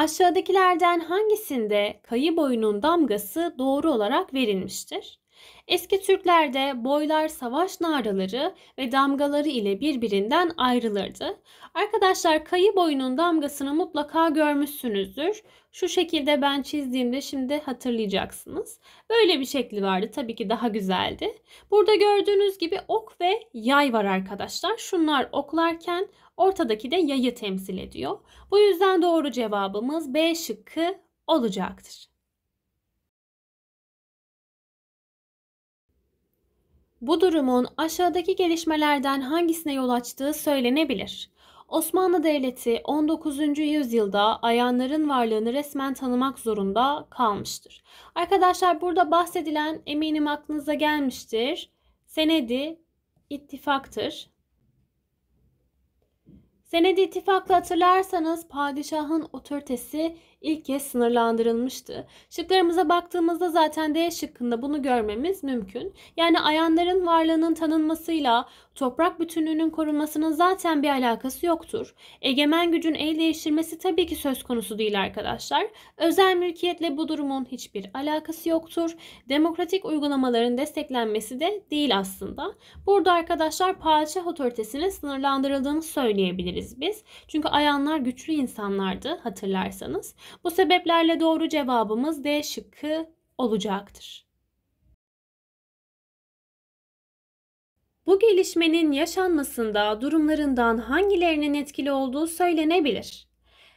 Aşağıdakilerden hangisinde kayı boyunun damgası doğru olarak verilmiştir? Eski Türklerde boylar savaş naraları ve damgaları ile birbirinden ayrılırdı. Arkadaşlar kayı boyunun damgasını mutlaka görmüşsünüzdür. Şu şekilde ben çizdiğimde şimdi hatırlayacaksınız. Böyle bir şekli vardı. Tabii ki daha güzeldi. Burada gördüğünüz gibi ok ve yay var arkadaşlar. Şunlar oklarken ortadaki de yayı temsil ediyor. Bu yüzden doğru cevabımız B şıkkı olacaktır. Bu durumun aşağıdaki gelişmelerden hangisine yol açtığı söylenebilir. Osmanlı Devleti 19. yüzyılda ayanların varlığını resmen tanımak zorunda kalmıştır. Arkadaşlar burada bahsedilen eminim aklınıza gelmiştir. Senedi ittifaktır. Senedi ittifakla hatırlarsanız padişahın otoritesi ilk kez sınırlandırılmıştı. Şıklarımıza baktığımızda zaten D şıkkında bunu görmemiz mümkün. Yani ayanların varlığının tanınmasıyla toprak bütünlüğünün korunmasının zaten bir alakası yoktur. Egemen gücün el değiştirmesi tabii ki söz konusu değil arkadaşlar. Özel mülkiyetle bu durumun hiçbir alakası yoktur. Demokratik uygulamaların desteklenmesi de değil aslında. Burada arkadaşlar padişah otoritesinin sınırlandırıldığını söyleyebiliriz biz. Çünkü ayanlar güçlü insanlardı hatırlarsanız. Bu sebeplerle doğru cevabımız D şıkkı olacaktır. Bu gelişmenin yaşanmasında durumlarından hangilerinin etkili olduğu söylenebilir.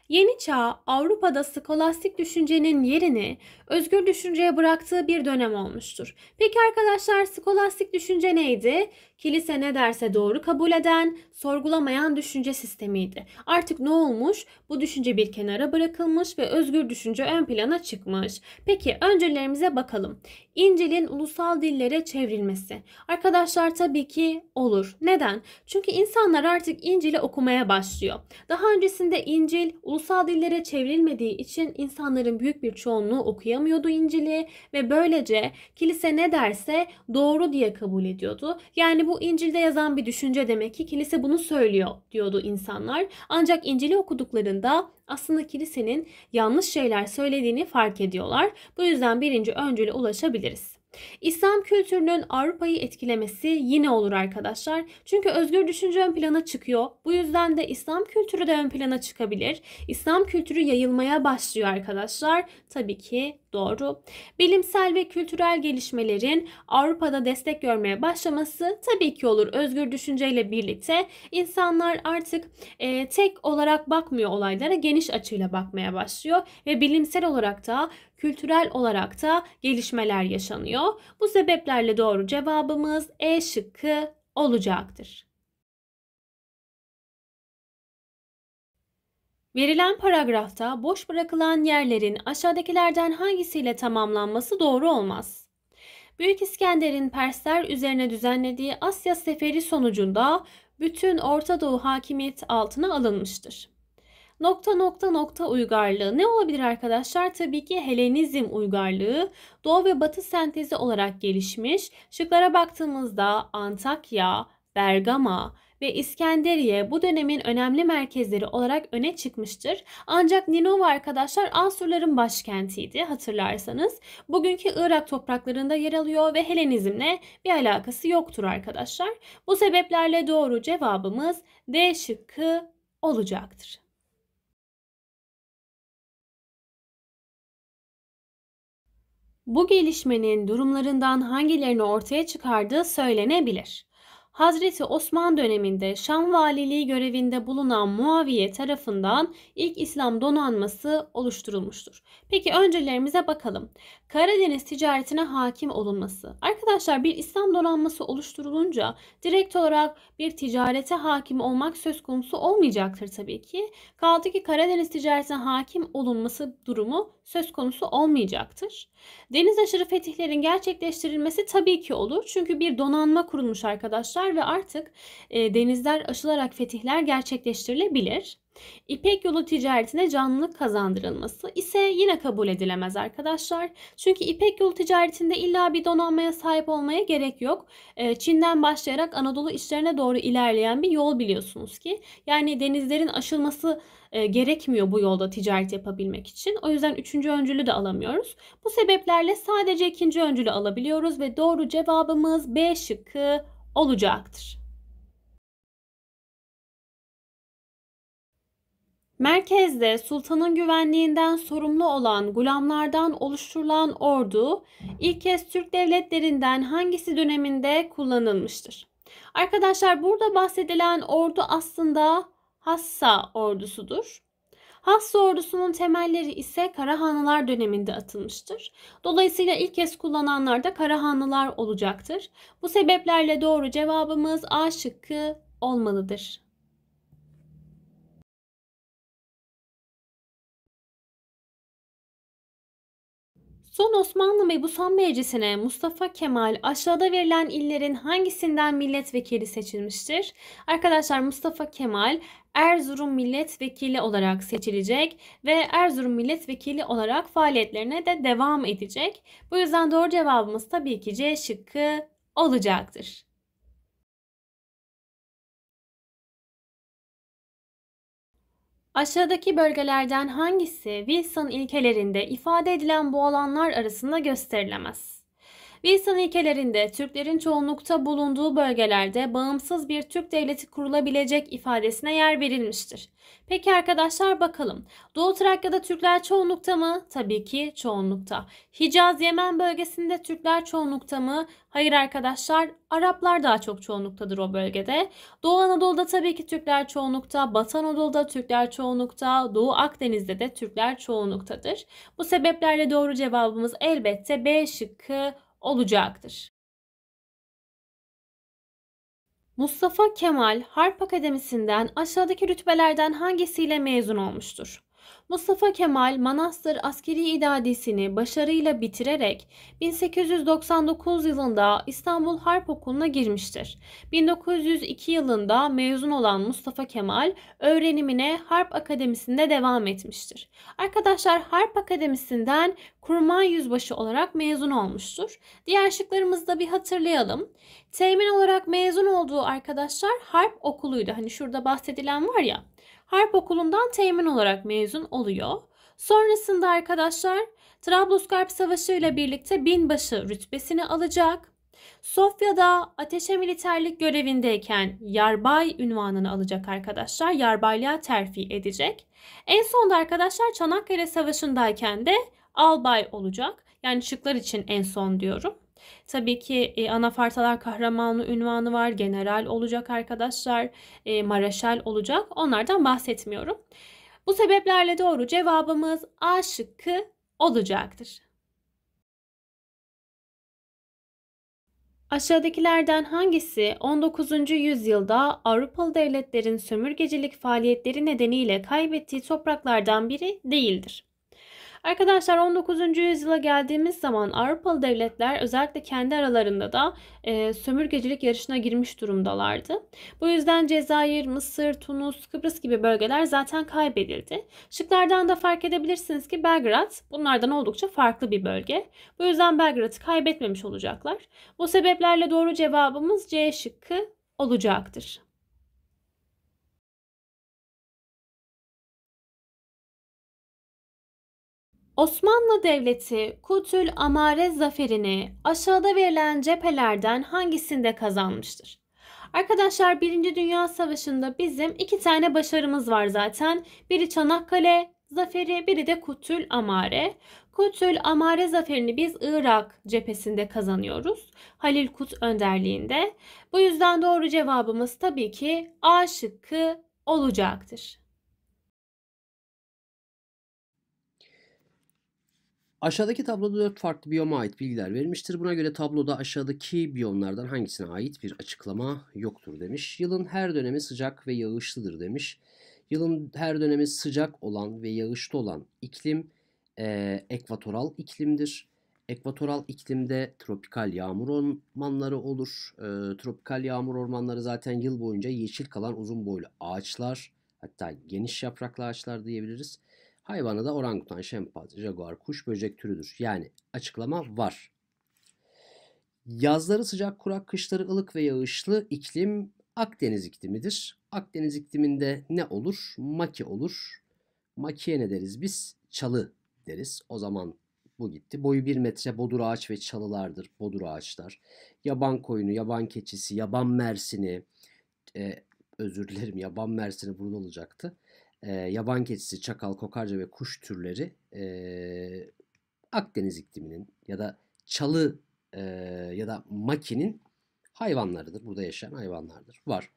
Yeni çağ Avrupa'da skolastik düşüncenin yerini özgür düşünceye bıraktığı bir dönem olmuştur. Peki arkadaşlar skolastik düşünce neydi? Kilise ne derse doğru kabul eden, sorgulamayan düşünce sistemiydi. Artık ne olmuş? Bu düşünce bir kenara bırakılmış ve özgür düşünce ön plana çıkmış. Peki öncelerimize bakalım. İncil'in ulusal dillere çevrilmesi. Arkadaşlar tabii ki olur. Neden? Çünkü insanlar artık İncil'i okumaya başlıyor. Daha öncesinde İncil ulusal dillere çevrilmediği için insanların büyük bir çoğunluğu okuyamıyor anlamıyordu İncil'i ve böylece kilise ne derse doğru diye kabul ediyordu. Yani bu İncil'de yazan bir düşünce demek ki kilise bunu söylüyor diyordu insanlar. Ancak İncil'i okuduklarında aslında kilisenin yanlış şeyler söylediğini fark ediyorlar. Bu yüzden birinci öncüle ulaşabiliriz. İslam kültürünün Avrupa'yı etkilemesi yine olur arkadaşlar. Çünkü özgür düşünce ön plana çıkıyor. Bu yüzden de İslam kültürü de ön plana çıkabilir. İslam kültürü yayılmaya başlıyor arkadaşlar. Tabii ki doğru. Bilimsel ve kültürel gelişmelerin Avrupa'da destek görmeye başlaması tabii ki olur. Özgür düşünceyle birlikte insanlar artık e, tek olarak bakmıyor olaylara, geniş açıyla bakmaya başlıyor ve bilimsel olarak da kültürel olarak da gelişmeler yaşanıyor. Bu sebeplerle doğru cevabımız E şıkkı olacaktır. Verilen paragrafta boş bırakılan yerlerin aşağıdakilerden hangisiyle tamamlanması doğru olmaz? Büyük İskender'in Persler üzerine düzenlediği Asya seferi sonucunda bütün Orta Doğu hakimiyet altına alınmıştır nokta nokta nokta uygarlığı. Ne olabilir arkadaşlar? Tabii ki Helenizm uygarlığı doğu ve batı sentezi olarak gelişmiş. Şıklara baktığımızda Antakya, Bergama, ve İskenderiye bu dönemin önemli merkezleri olarak öne çıkmıştır. Ancak Ninova arkadaşlar Asurların başkentiydi hatırlarsanız. Bugünkü Irak topraklarında yer alıyor ve Helenizmle bir alakası yoktur arkadaşlar. Bu sebeplerle doğru cevabımız D şıkkı olacaktır. Bu gelişmenin durumlarından hangilerini ortaya çıkardığı söylenebilir. Hazreti Osman döneminde Şam valiliği görevinde bulunan Muaviye tarafından ilk İslam donanması oluşturulmuştur. Peki öncelerimize bakalım. Karadeniz ticaretine hakim olunması. Arkadaşlar bir İslam donanması oluşturulunca direkt olarak bir ticarete hakim olmak söz konusu olmayacaktır tabii ki. Kaldı ki Karadeniz ticaretine hakim olunması durumu söz konusu olmayacaktır. Deniz aşırı fetihlerin gerçekleştirilmesi tabii ki olur. Çünkü bir donanma kurulmuş arkadaşlar ve artık e, denizler aşılarak fetihler gerçekleştirilebilir. İpek yolu ticaretine canlılık kazandırılması ise yine kabul edilemez arkadaşlar. Çünkü İpek yolu ticaretinde illa bir donanmaya sahip olmaya gerek yok. E, Çin'den başlayarak Anadolu içlerine doğru ilerleyen bir yol biliyorsunuz ki. Yani denizlerin aşılması e, gerekmiyor bu yolda ticaret yapabilmek için. O yüzden üçüncü öncülü de alamıyoruz. Bu sebeplerle sadece ikinci öncülü alabiliyoruz ve doğru cevabımız B şıkkı olacaktır. Merkezde sultanın güvenliğinden sorumlu olan gulamlardan oluşturulan ordu ilk kez Türk devletlerinden hangisi döneminde kullanılmıştır? Arkadaşlar burada bahsedilen ordu aslında Hassa ordusudur. Hassa ordusunun temelleri ise Karahanlılar döneminde atılmıştır. Dolayısıyla ilk kez kullananlar da Karahanlılar olacaktır. Bu sebeplerle doğru cevabımız A şıkkı olmalıdır. Son Osmanlı Mebusan Meclisi'ne Mustafa Kemal aşağıda verilen illerin hangisinden milletvekili seçilmiştir? Arkadaşlar Mustafa Kemal Erzurum milletvekili olarak seçilecek ve Erzurum milletvekili olarak faaliyetlerine de devam edecek. Bu yüzden doğru cevabımız tabii ki C şıkkı olacaktır. Aşağıdaki bölgelerden hangisi Wilson ilkelerinde ifade edilen bu alanlar arasında gösterilemez? Wilson ilkelerinde Türklerin çoğunlukta bulunduğu bölgelerde bağımsız bir Türk devleti kurulabilecek ifadesine yer verilmiştir. Peki arkadaşlar bakalım. Doğu Trakya'da Türkler çoğunlukta mı? Tabii ki çoğunlukta. Hicaz Yemen bölgesinde Türkler çoğunlukta mı? Hayır arkadaşlar Araplar daha çok çoğunluktadır o bölgede. Doğu Anadolu'da tabii ki Türkler çoğunlukta, Batı Anadolu'da Türkler çoğunlukta, Doğu Akdeniz'de de Türkler çoğunluktadır. Bu sebeplerle doğru cevabımız elbette B şıkkı olacaktır. Mustafa Kemal Harp Akademisi'nden aşağıdaki rütbelerden hangisiyle mezun olmuştur? Mustafa Kemal Manastır Askeri İdadesini başarıyla bitirerek 1899 yılında İstanbul Harp Okulu'na girmiştir. 1902 yılında mezun olan Mustafa Kemal öğrenimine Harp Akademisi'nde devam etmiştir. Arkadaşlar Harp Akademisi'nden kurmay yüzbaşı olarak mezun olmuştur. Diğer şıklarımızı da bir hatırlayalım. Temin olarak mezun olduğu arkadaşlar Harp Okulu'ydu. Hani şurada bahsedilen var ya. Harp okulundan temin olarak mezun oluyor. Sonrasında arkadaşlar Trablusgarp Savaşı ile birlikte binbaşı rütbesini alacak. Sofya'da ateşe militerlik görevindeyken yarbay ünvanını alacak arkadaşlar. Yarbaylığa terfi edecek. En sonda arkadaşlar Çanakkale Savaşı'ndayken de albay olacak. Yani şıklar için en son diyorum. Tabii ki e, Anafartalar kahramanı ünvanı var. General olacak arkadaşlar. E, Maraşal olacak. Onlardan bahsetmiyorum. Bu sebeplerle doğru cevabımız A şıkkı olacaktır. Aşağıdakilerden hangisi 19. yüzyılda Avrupalı devletlerin sömürgecilik faaliyetleri nedeniyle kaybettiği topraklardan biri değildir? Arkadaşlar 19. yüzyıla geldiğimiz zaman Avrupalı devletler özellikle kendi aralarında da e, sömürgecilik yarışına girmiş durumdalardı. Bu yüzden Cezayir, Mısır, Tunus, Kıbrıs gibi bölgeler zaten kaybedildi. Şıklardan da fark edebilirsiniz ki Belgrad bunlardan oldukça farklı bir bölge. Bu yüzden Belgrad'ı kaybetmemiş olacaklar. Bu sebeplerle doğru cevabımız C şıkkı olacaktır. Osmanlı Devleti Kutül Amare zaferini aşağıda verilen cephelerden hangisinde kazanmıştır? Arkadaşlar 1. Dünya Savaşı'nda bizim iki tane başarımız var zaten. Biri Çanakkale zaferi, biri de Kutül Amare. Kutül Amare zaferini biz Irak cephesinde kazanıyoruz. Halil Kut önderliğinde. Bu yüzden doğru cevabımız tabii ki A şıkkı olacaktır. Aşağıdaki tabloda 4 farklı biyoma ait bilgiler verilmiştir. Buna göre tabloda aşağıdaki biyomlardan hangisine ait bir açıklama yoktur demiş. Yılın her dönemi sıcak ve yağışlıdır demiş. Yılın her dönemi sıcak olan ve yağışlı olan iklim e, ekvatoral iklimdir. Ekvatoral iklimde tropikal yağmur ormanları olur. E, tropikal yağmur ormanları zaten yıl boyunca yeşil kalan uzun boylu ağaçlar hatta geniş yapraklı ağaçlar diyebiliriz. Hayvanı da orangutan, şempanze, jaguar, kuş, böcek türüdür. Yani açıklama var. Yazları sıcak kurak, kışları ılık ve yağışlı iklim Akdeniz iklimidir. Akdeniz ikliminde ne olur? Maki olur. Makiye ne deriz biz? Çalı deriz. O zaman bu gitti. Boyu bir metre bodur ağaç ve çalılardır bodur ağaçlar. Yaban koyunu, yaban keçisi, yaban mersini, e, özür dilerim yaban mersini burada olacaktı e, yaban keçisi, çakal, kokarca ve kuş türleri e, Akdeniz ikliminin ya da çalı e, ya da makinin hayvanlarıdır. Burada yaşayan hayvanlardır. Var.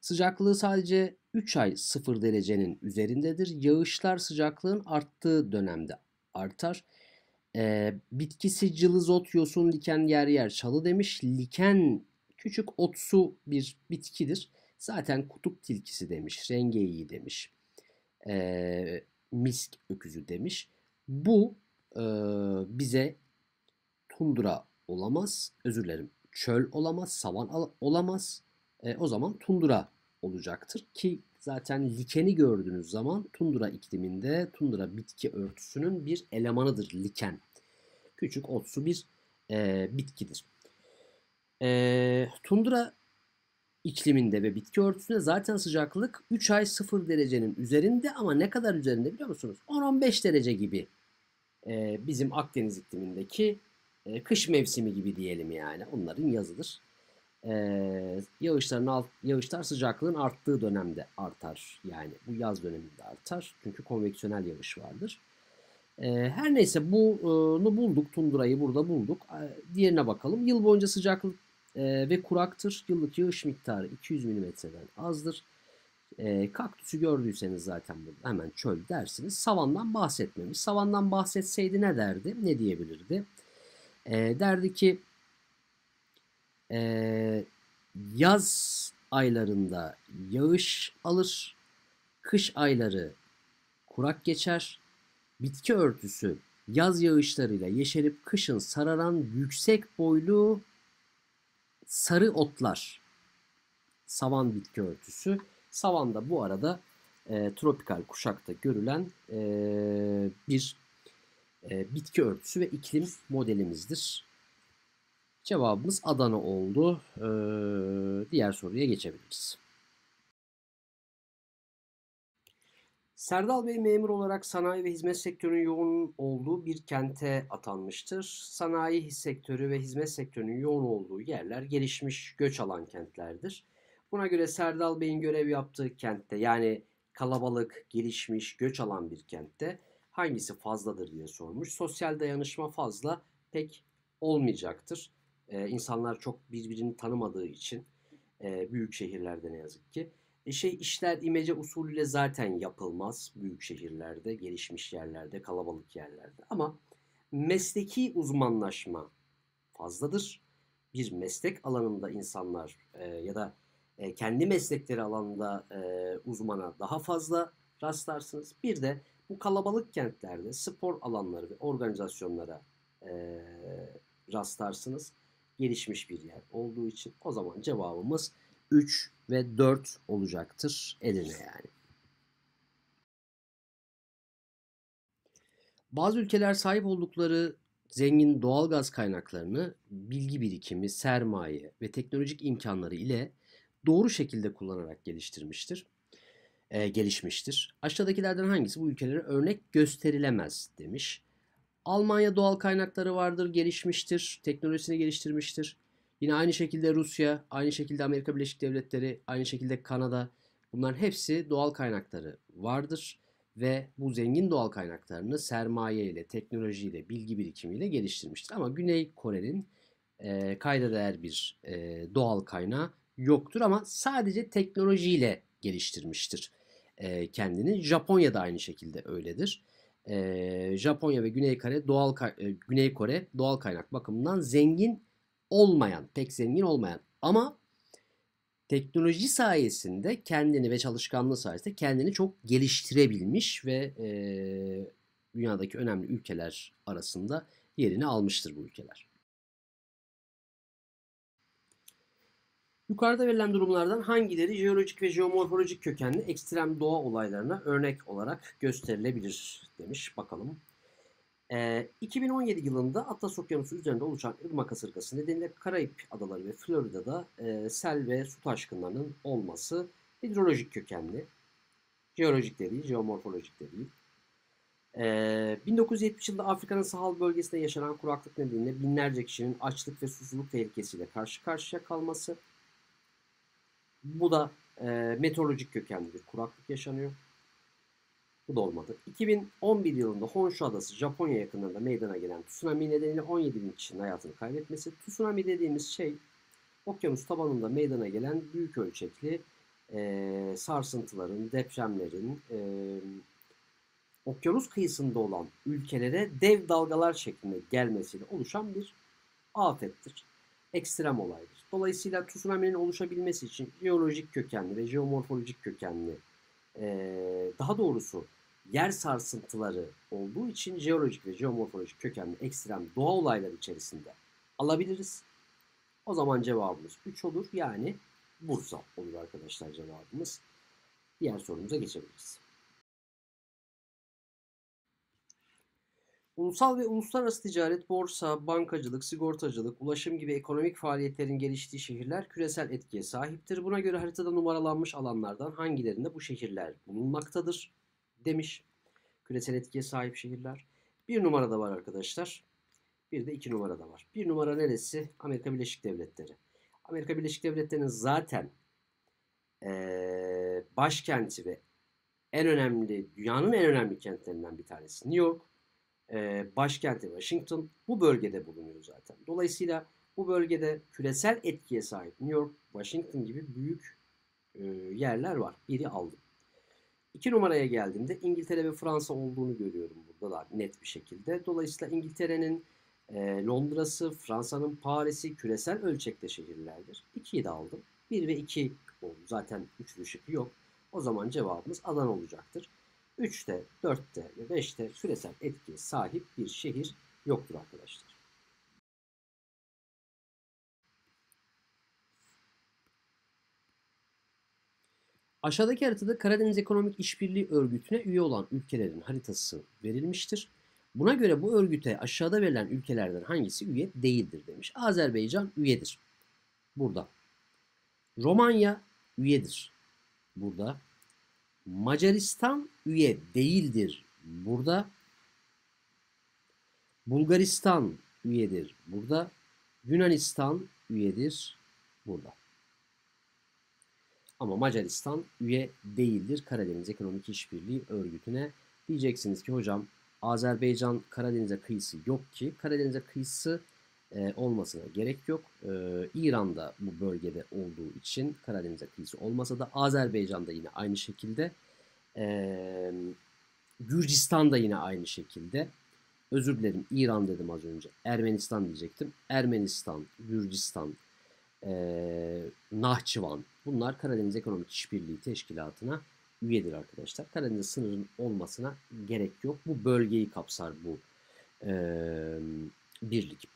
Sıcaklığı sadece 3 ay 0 derecenin üzerindedir. Yağışlar sıcaklığın arttığı dönemde artar. E, bitkisi ot, yosun, liken yer yer çalı demiş. Liken küçük otsu bir bitkidir. Zaten kutup tilkisi demiş. Rengi iyi demiş e, misk öküzü demiş. Bu e, bize tundra olamaz, özür dilerim çöl olamaz, savan olamaz. E, o zaman tundra olacaktır ki zaten likeni gördüğünüz zaman tundra ikliminde tundra bitki örtüsünün bir elemanıdır liken. Küçük otsu bir e, bitkidir. E, tundra ikliminde ve bitki örtüsünde zaten sıcaklık 3 ay 0 derecenin üzerinde ama ne kadar üzerinde biliyor musunuz? 10-15 derece gibi e, bizim Akdeniz iklimindeki e, kış mevsimi gibi diyelim yani. Onların yazıdır. E, yağışların alt, yağışlar sıcaklığın arttığı dönemde artar. Yani bu yaz döneminde artar. Çünkü konveksiyonel yağış vardır. E, her neyse e, bunu bulduk. Tundurayı burada bulduk. E, diğerine bakalım. Yıl boyunca sıcaklık e, ve kuraktır. Yıllık yağış miktarı 200 mm'den azdır. E, kaktüsü gördüyseniz zaten burada hemen çöl dersiniz. Savandan bahsetmemiş. Savandan bahsetseydi ne derdi? Ne diyebilirdi? E, derdi ki e, yaz aylarında yağış alır, kış ayları kurak geçer, bitki örtüsü yaz yağışlarıyla yeşerip kışın sararan yüksek boylu sarı otlar savan bitki örtüsü. Savan da bu arada e, tropikal kuşakta görülen e, bir e, bitki örtüsü ve iklim modelimizdir. Cevabımız Adana oldu. E, diğer soruya geçebiliriz. Serdal Bey memur olarak sanayi ve hizmet sektörünün yoğun olduğu bir kente atanmıştır. Sanayi sektörü ve hizmet sektörünün yoğun olduğu yerler gelişmiş göç alan kentlerdir. Buna göre Serdal Bey'in görev yaptığı kentte yani kalabalık, gelişmiş, göç alan bir kentte hangisi fazladır diye sormuş. Sosyal dayanışma fazla pek olmayacaktır. Ee, insanlar çok birbirini tanımadığı için e, büyük şehirlerde ne yazık ki. E, şey işler imece usulüyle zaten yapılmaz büyük şehirlerde, gelişmiş yerlerde, kalabalık yerlerde. Ama mesleki uzmanlaşma fazladır. Bir meslek alanında insanlar e, ya da e, kendi meslekleri alanında e, uzmana daha fazla rastlarsınız. Bir de bu kalabalık kentlerde spor alanları ve organizasyonlara e, rastlarsınız. Gelişmiş bir yer olduğu için o zaman cevabımız 3 ve 4 olacaktır Edirne yani. Bazı ülkeler sahip oldukları zengin doğal gaz kaynaklarını bilgi birikimi, sermaye ve teknolojik imkanları ile doğru şekilde kullanarak geliştirmiştir. E, gelişmiştir. Aşağıdakilerden hangisi bu ülkelere örnek gösterilemez demiş. Almanya doğal kaynakları vardır, gelişmiştir, teknolojisini geliştirmiştir. Yine aynı şekilde Rusya, aynı şekilde Amerika Birleşik Devletleri, aynı şekilde Kanada bunların hepsi doğal kaynakları vardır ve bu zengin doğal kaynaklarını sermaye ile, teknoloji ile, bilgi birikimiyle geliştirmiştir. Ama Güney Kore'nin e, kayda değer bir e, doğal kaynağı yoktur ama sadece teknolojiyle geliştirmiştir e, kendini. Japonya da aynı şekilde öyledir. E, Japonya ve Güney Kore doğal e, Güney Kore doğal kaynak bakımından zengin olmayan, pek zengin olmayan ama teknoloji sayesinde kendini ve çalışkanlığı sayesinde kendini çok geliştirebilmiş ve e, dünyadaki önemli ülkeler arasında yerini almıştır bu ülkeler. Yukarıda verilen durumlardan hangileri jeolojik ve jeomorfolojik kökenli ekstrem doğa olaylarına örnek olarak gösterilebilir demiş. Bakalım 2017 yılında Atlas Okyanusu üzerinde oluşan ırma kasırgası nedeniyle Karayip Adaları ve Florida'da e, sel ve su taşkınlarının olması hidrolojik kökenli. Jeolojik de değil, jeomorfolojik de değil. E, 1970 yılında Afrika'nın sahal bölgesinde yaşanan kuraklık nedeniyle binlerce kişinin açlık ve susuzluk tehlikesiyle karşı karşıya kalması. Bu da e, meteorolojik kökenli bir kuraklık yaşanıyor. Bu da olmadı. 2011 yılında Honshu Adası Japonya yakınlarında meydana gelen tsunami nedeniyle 17 bin kişinin hayatını kaybetmesi. Tsunami dediğimiz şey okyanus tabanında meydana gelen büyük ölçekli e, sarsıntıların, depremlerin, e, okyanus kıyısında olan ülkelere dev dalgalar şeklinde gelmesiyle oluşan bir afettir. Ekstrem olaydır. Dolayısıyla tsunami'nin oluşabilmesi için jeolojik kökenli ve jeomorfolojik kökenli, e, daha doğrusu yer sarsıntıları olduğu için jeolojik ve jeomorfolojik kökenli ekstrem doğa olayları içerisinde alabiliriz. O zaman cevabımız 3 olur. Yani Bursa olur arkadaşlar cevabımız. Diğer sorumuza geçebiliriz. Ulusal ve uluslararası ticaret, borsa, bankacılık, sigortacılık, ulaşım gibi ekonomik faaliyetlerin geliştiği şehirler küresel etkiye sahiptir. Buna göre haritada numaralanmış alanlardan hangilerinde bu şehirler bulunmaktadır? demiş. Küresel etkiye sahip şehirler. Bir numara da var arkadaşlar. Bir de iki numara da var. Bir numara neresi? Amerika Birleşik Devletleri. Amerika Birleşik Devletleri'nin zaten ee, başkenti ve en önemli, dünyanın en önemli kentlerinden bir tanesi New York. Ee, başkenti Washington bu bölgede bulunuyor zaten. Dolayısıyla bu bölgede küresel etkiye sahip New York, Washington gibi büyük e, yerler var. Biri aldım. 2 numaraya geldiğimde İngiltere ve Fransa olduğunu görüyorum burada da net bir şekilde. Dolayısıyla İngiltere'nin e, Londra'sı, Fransa'nın Paris'i küresel ölçekte şehirlerdir. 2'yi de aldım. 1 ve 2 oldu. Zaten 3'lü şık yok. O zaman cevabımız Adana olacaktır. 3'te, 4'te ve 5'te küresel etkiye sahip bir şehir yoktur arkadaşlar. Aşağıdaki haritada Karadeniz Ekonomik İşbirliği Örgütü'ne üye olan ülkelerin haritası verilmiştir. Buna göre bu örgüte aşağıda verilen ülkelerden hangisi üye değildir demiş. Azerbaycan üyedir. Burada. Romanya üyedir. Burada. Macaristan üye değildir. Burada. Bulgaristan üyedir. Burada. Yunanistan üyedir. Burada. Ama Macaristan üye değildir Karadeniz Ekonomik İşbirliği Örgütü'ne. Diyeceksiniz ki hocam Azerbaycan Karadeniz'e kıyısı yok ki. Karadeniz'e kıyısı e, olmasına gerek yok. E, İran'da bu bölgede olduğu için Karadeniz'e kıyısı olmasa da Azerbaycan'da yine aynı şekilde. E, Gürcistan yine aynı şekilde. Özür dilerim İran dedim az önce. Ermenistan diyecektim. Ermenistan, Gürcistan, e, Nahçıvan. Bunlar Karadeniz Ekonomik İşbirliği Teşkilatı'na üyedir arkadaşlar. Karadeniz sınırın olmasına gerek yok. Bu bölgeyi kapsar bu e, birlik.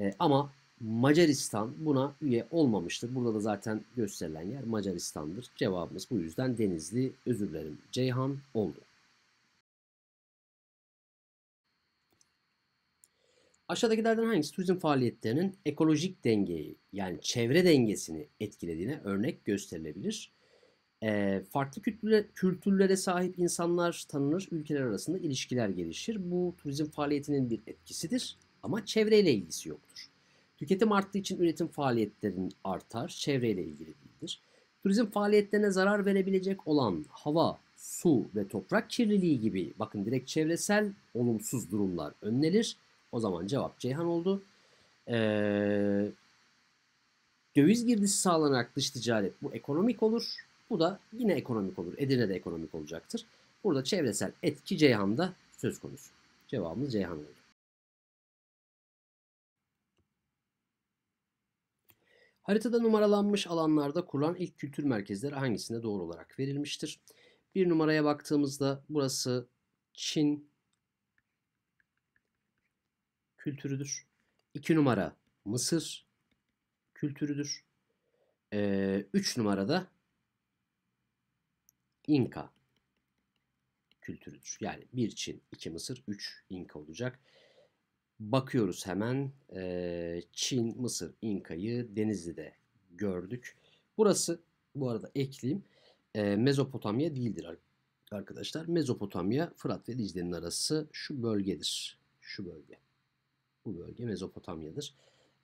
E, ama Macaristan buna üye olmamıştır. Burada da zaten gösterilen yer Macaristan'dır. Cevabımız bu yüzden Denizli. Özür dilerim Ceyhan oldu. Aşağıdakilerden hangisi turizm faaliyetlerinin ekolojik dengeyi yani çevre dengesini etkilediğine örnek gösterilebilir? E, farklı kültüre, kültürlere sahip insanlar tanınır, ülkeler arasında ilişkiler gelişir. Bu turizm faaliyetinin bir etkisidir ama çevreyle ilgisi yoktur. Tüketim arttığı için üretim faaliyetlerin artar, çevreyle ilgili değildir. Turizm faaliyetlerine zarar verebilecek olan hava, su ve toprak kirliliği gibi bakın direkt çevresel olumsuz durumlar önlenir. O zaman cevap Ceyhan oldu. Ee, döviz girdisi sağlanarak dış ticaret bu ekonomik olur. Bu da yine ekonomik olur. Edirne de ekonomik olacaktır. Burada çevresel etki Ceyhan'da söz konusu. Cevabımız Ceyhan oldu. Haritada numaralanmış alanlarda kurulan ilk kültür merkezleri hangisine doğru olarak verilmiştir? Bir numaraya baktığımızda burası Çin kültürüdür. 2 numara Mısır kültürüdür. 3 ee, numarada İnka kültürüdür. Yani 1 Çin, 2 Mısır, 3 İnka olacak. Bakıyoruz hemen ee, Çin, Mısır, İnka'yı Denizli'de gördük. Burası bu arada ekleyeyim e, Mezopotamya değildir arkadaşlar. Mezopotamya Fırat ve Dicle'nin arası şu bölgedir. Şu bölge. Bu bölge Mezopotamya'dır.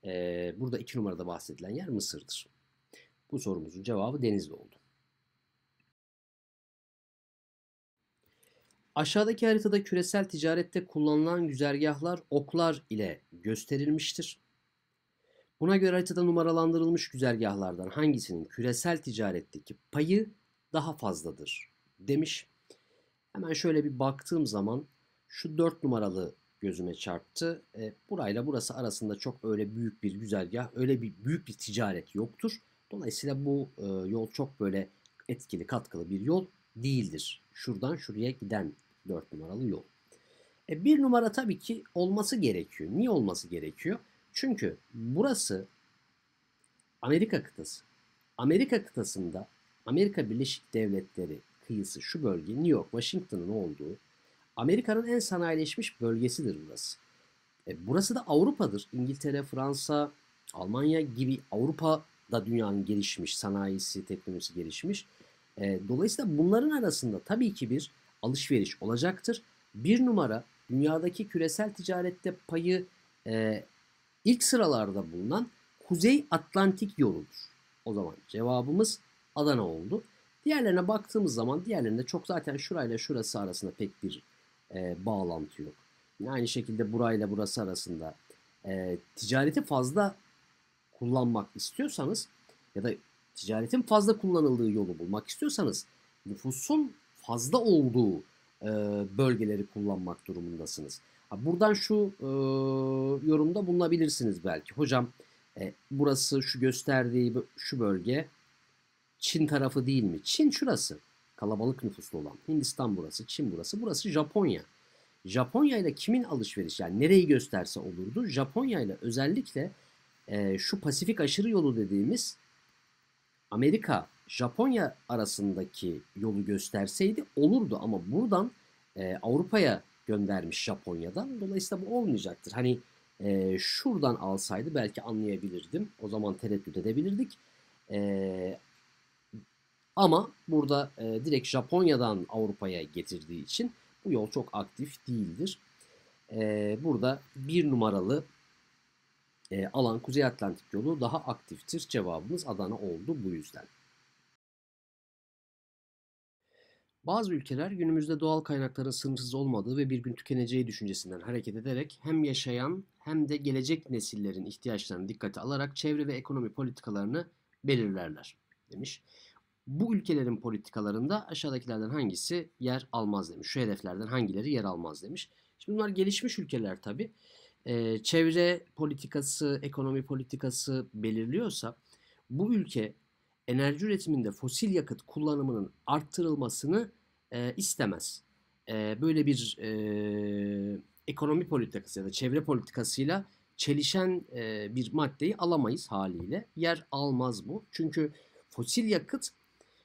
Ee, burada iki numarada bahsedilen yer Mısır'dır. Bu sorumuzun cevabı Denizli oldu. Aşağıdaki haritada küresel ticarette kullanılan güzergahlar oklar ile gösterilmiştir. Buna göre haritada numaralandırılmış güzergahlardan hangisinin küresel ticaretteki payı daha fazladır demiş. Hemen şöyle bir baktığım zaman şu 4 numaralı gözüme çarptı. E, burayla burası arasında çok öyle büyük bir güzergah, öyle bir büyük bir ticaret yoktur. Dolayısıyla bu e, yol çok böyle etkili, katkılı bir yol değildir. Şuradan şuraya giden 4 numaralı yol. E, bir numara tabii ki olması gerekiyor. Niye olması gerekiyor? Çünkü burası Amerika kıtası. Amerika kıtasında Amerika Birleşik Devletleri kıyısı şu bölge New York, Washington'ın olduğu Amerika'nın en sanayileşmiş bölgesidir burası. E, burası da Avrupa'dır. İngiltere, Fransa, Almanya gibi Avrupa'da dünyanın gelişmiş, sanayisi, teknolojisi gelişmiş. E, dolayısıyla bunların arasında tabii ki bir alışveriş olacaktır. Bir numara dünyadaki küresel ticarette payı e, ilk sıralarda bulunan Kuzey Atlantik yoludur. O zaman cevabımız Adana oldu. Diğerlerine baktığımız zaman diğerlerinde çok zaten şurayla şurası arasında pek bir e, bağlantı yok. Aynı şekilde burayla burası arasında e, ticareti fazla kullanmak istiyorsanız ya da ticaretin fazla kullanıldığı yolu bulmak istiyorsanız nüfusun fazla olduğu e, bölgeleri kullanmak durumundasınız. Ha, buradan şu e, yorumda bulunabilirsiniz belki. Hocam e, burası şu gösterdiği şu bölge Çin tarafı değil mi? Çin şurası kalabalık nüfuslu olan Hindistan burası, Çin burası, burası Japonya. Japonya ile kimin alışveriş yani nereyi gösterse olurdu. Japonya ile özellikle e, şu Pasifik aşırı yolu dediğimiz Amerika Japonya arasındaki yolu gösterseydi olurdu ama buradan e, Avrupa'ya göndermiş Japonya'dan. Dolayısıyla bu olmayacaktır. Hani e, şuradan alsaydı belki anlayabilirdim. O zaman tereddüt edebilirdik. E, ama burada e, direkt Japonya'dan Avrupa'ya getirdiği için bu yol çok aktif değildir. E, burada bir numaralı e, alan Kuzey Atlantik yolu daha aktiftir. Cevabımız Adana oldu bu yüzden. Bazı ülkeler günümüzde doğal kaynakların sınırsız olmadığı ve bir gün tükeneceği düşüncesinden hareket ederek hem yaşayan hem de gelecek nesillerin ihtiyaçlarını dikkate alarak çevre ve ekonomi politikalarını belirlerler demiş. Bu ülkelerin politikalarında aşağıdakilerden hangisi yer almaz demiş. Şu hedeflerden hangileri yer almaz demiş. Şimdi bunlar gelişmiş ülkeler tabi. Ee, çevre politikası, ekonomi politikası belirliyorsa bu ülke enerji üretiminde fosil yakıt kullanımının arttırılmasını e, istemez. E, böyle bir e, ekonomi politikası ya da çevre politikasıyla çelişen e, bir maddeyi alamayız haliyle. Yer almaz bu. Çünkü fosil yakıt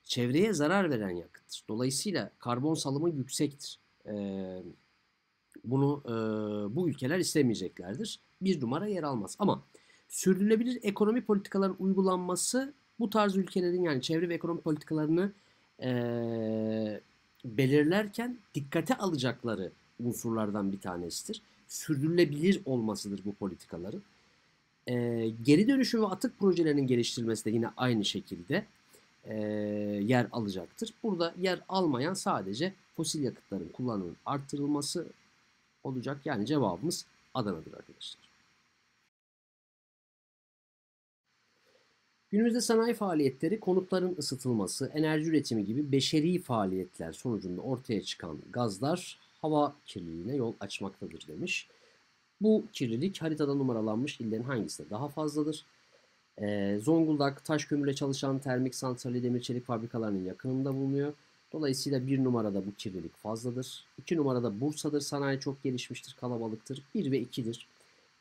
çevreye zarar veren yakıttır. Dolayısıyla karbon salımı yüksektir. Ee, bunu e, bu ülkeler istemeyeceklerdir. Bir numara yer almaz. Ama sürdürülebilir ekonomi politikaların uygulanması bu tarz ülkelerin yani çevre ve ekonomi politikalarını e, belirlerken dikkate alacakları unsurlardan bir tanesidir. Sürdürülebilir olmasıdır bu politikaların. E, geri dönüşüm ve atık projelerinin geliştirilmesi de yine aynı şekilde e, yer alacaktır. Burada yer almayan sadece fosil yakıtların kullanımının arttırılması olacak. Yani cevabımız Adana'dır arkadaşlar. Günümüzde sanayi faaliyetleri konutların ısıtılması, enerji üretimi gibi beşeri faaliyetler sonucunda ortaya çıkan gazlar hava kirliliğine yol açmaktadır demiş. Bu kirlilik haritada numaralanmış illerin hangisinde daha fazladır? E, Zonguldak kömürle çalışan termik santrali demir çelik fabrikalarının yakınında bulunuyor. Dolayısıyla bir numarada bu kirlilik fazladır. İki numarada Bursa'dır. Sanayi çok gelişmiştir, kalabalıktır. Bir ve ikidir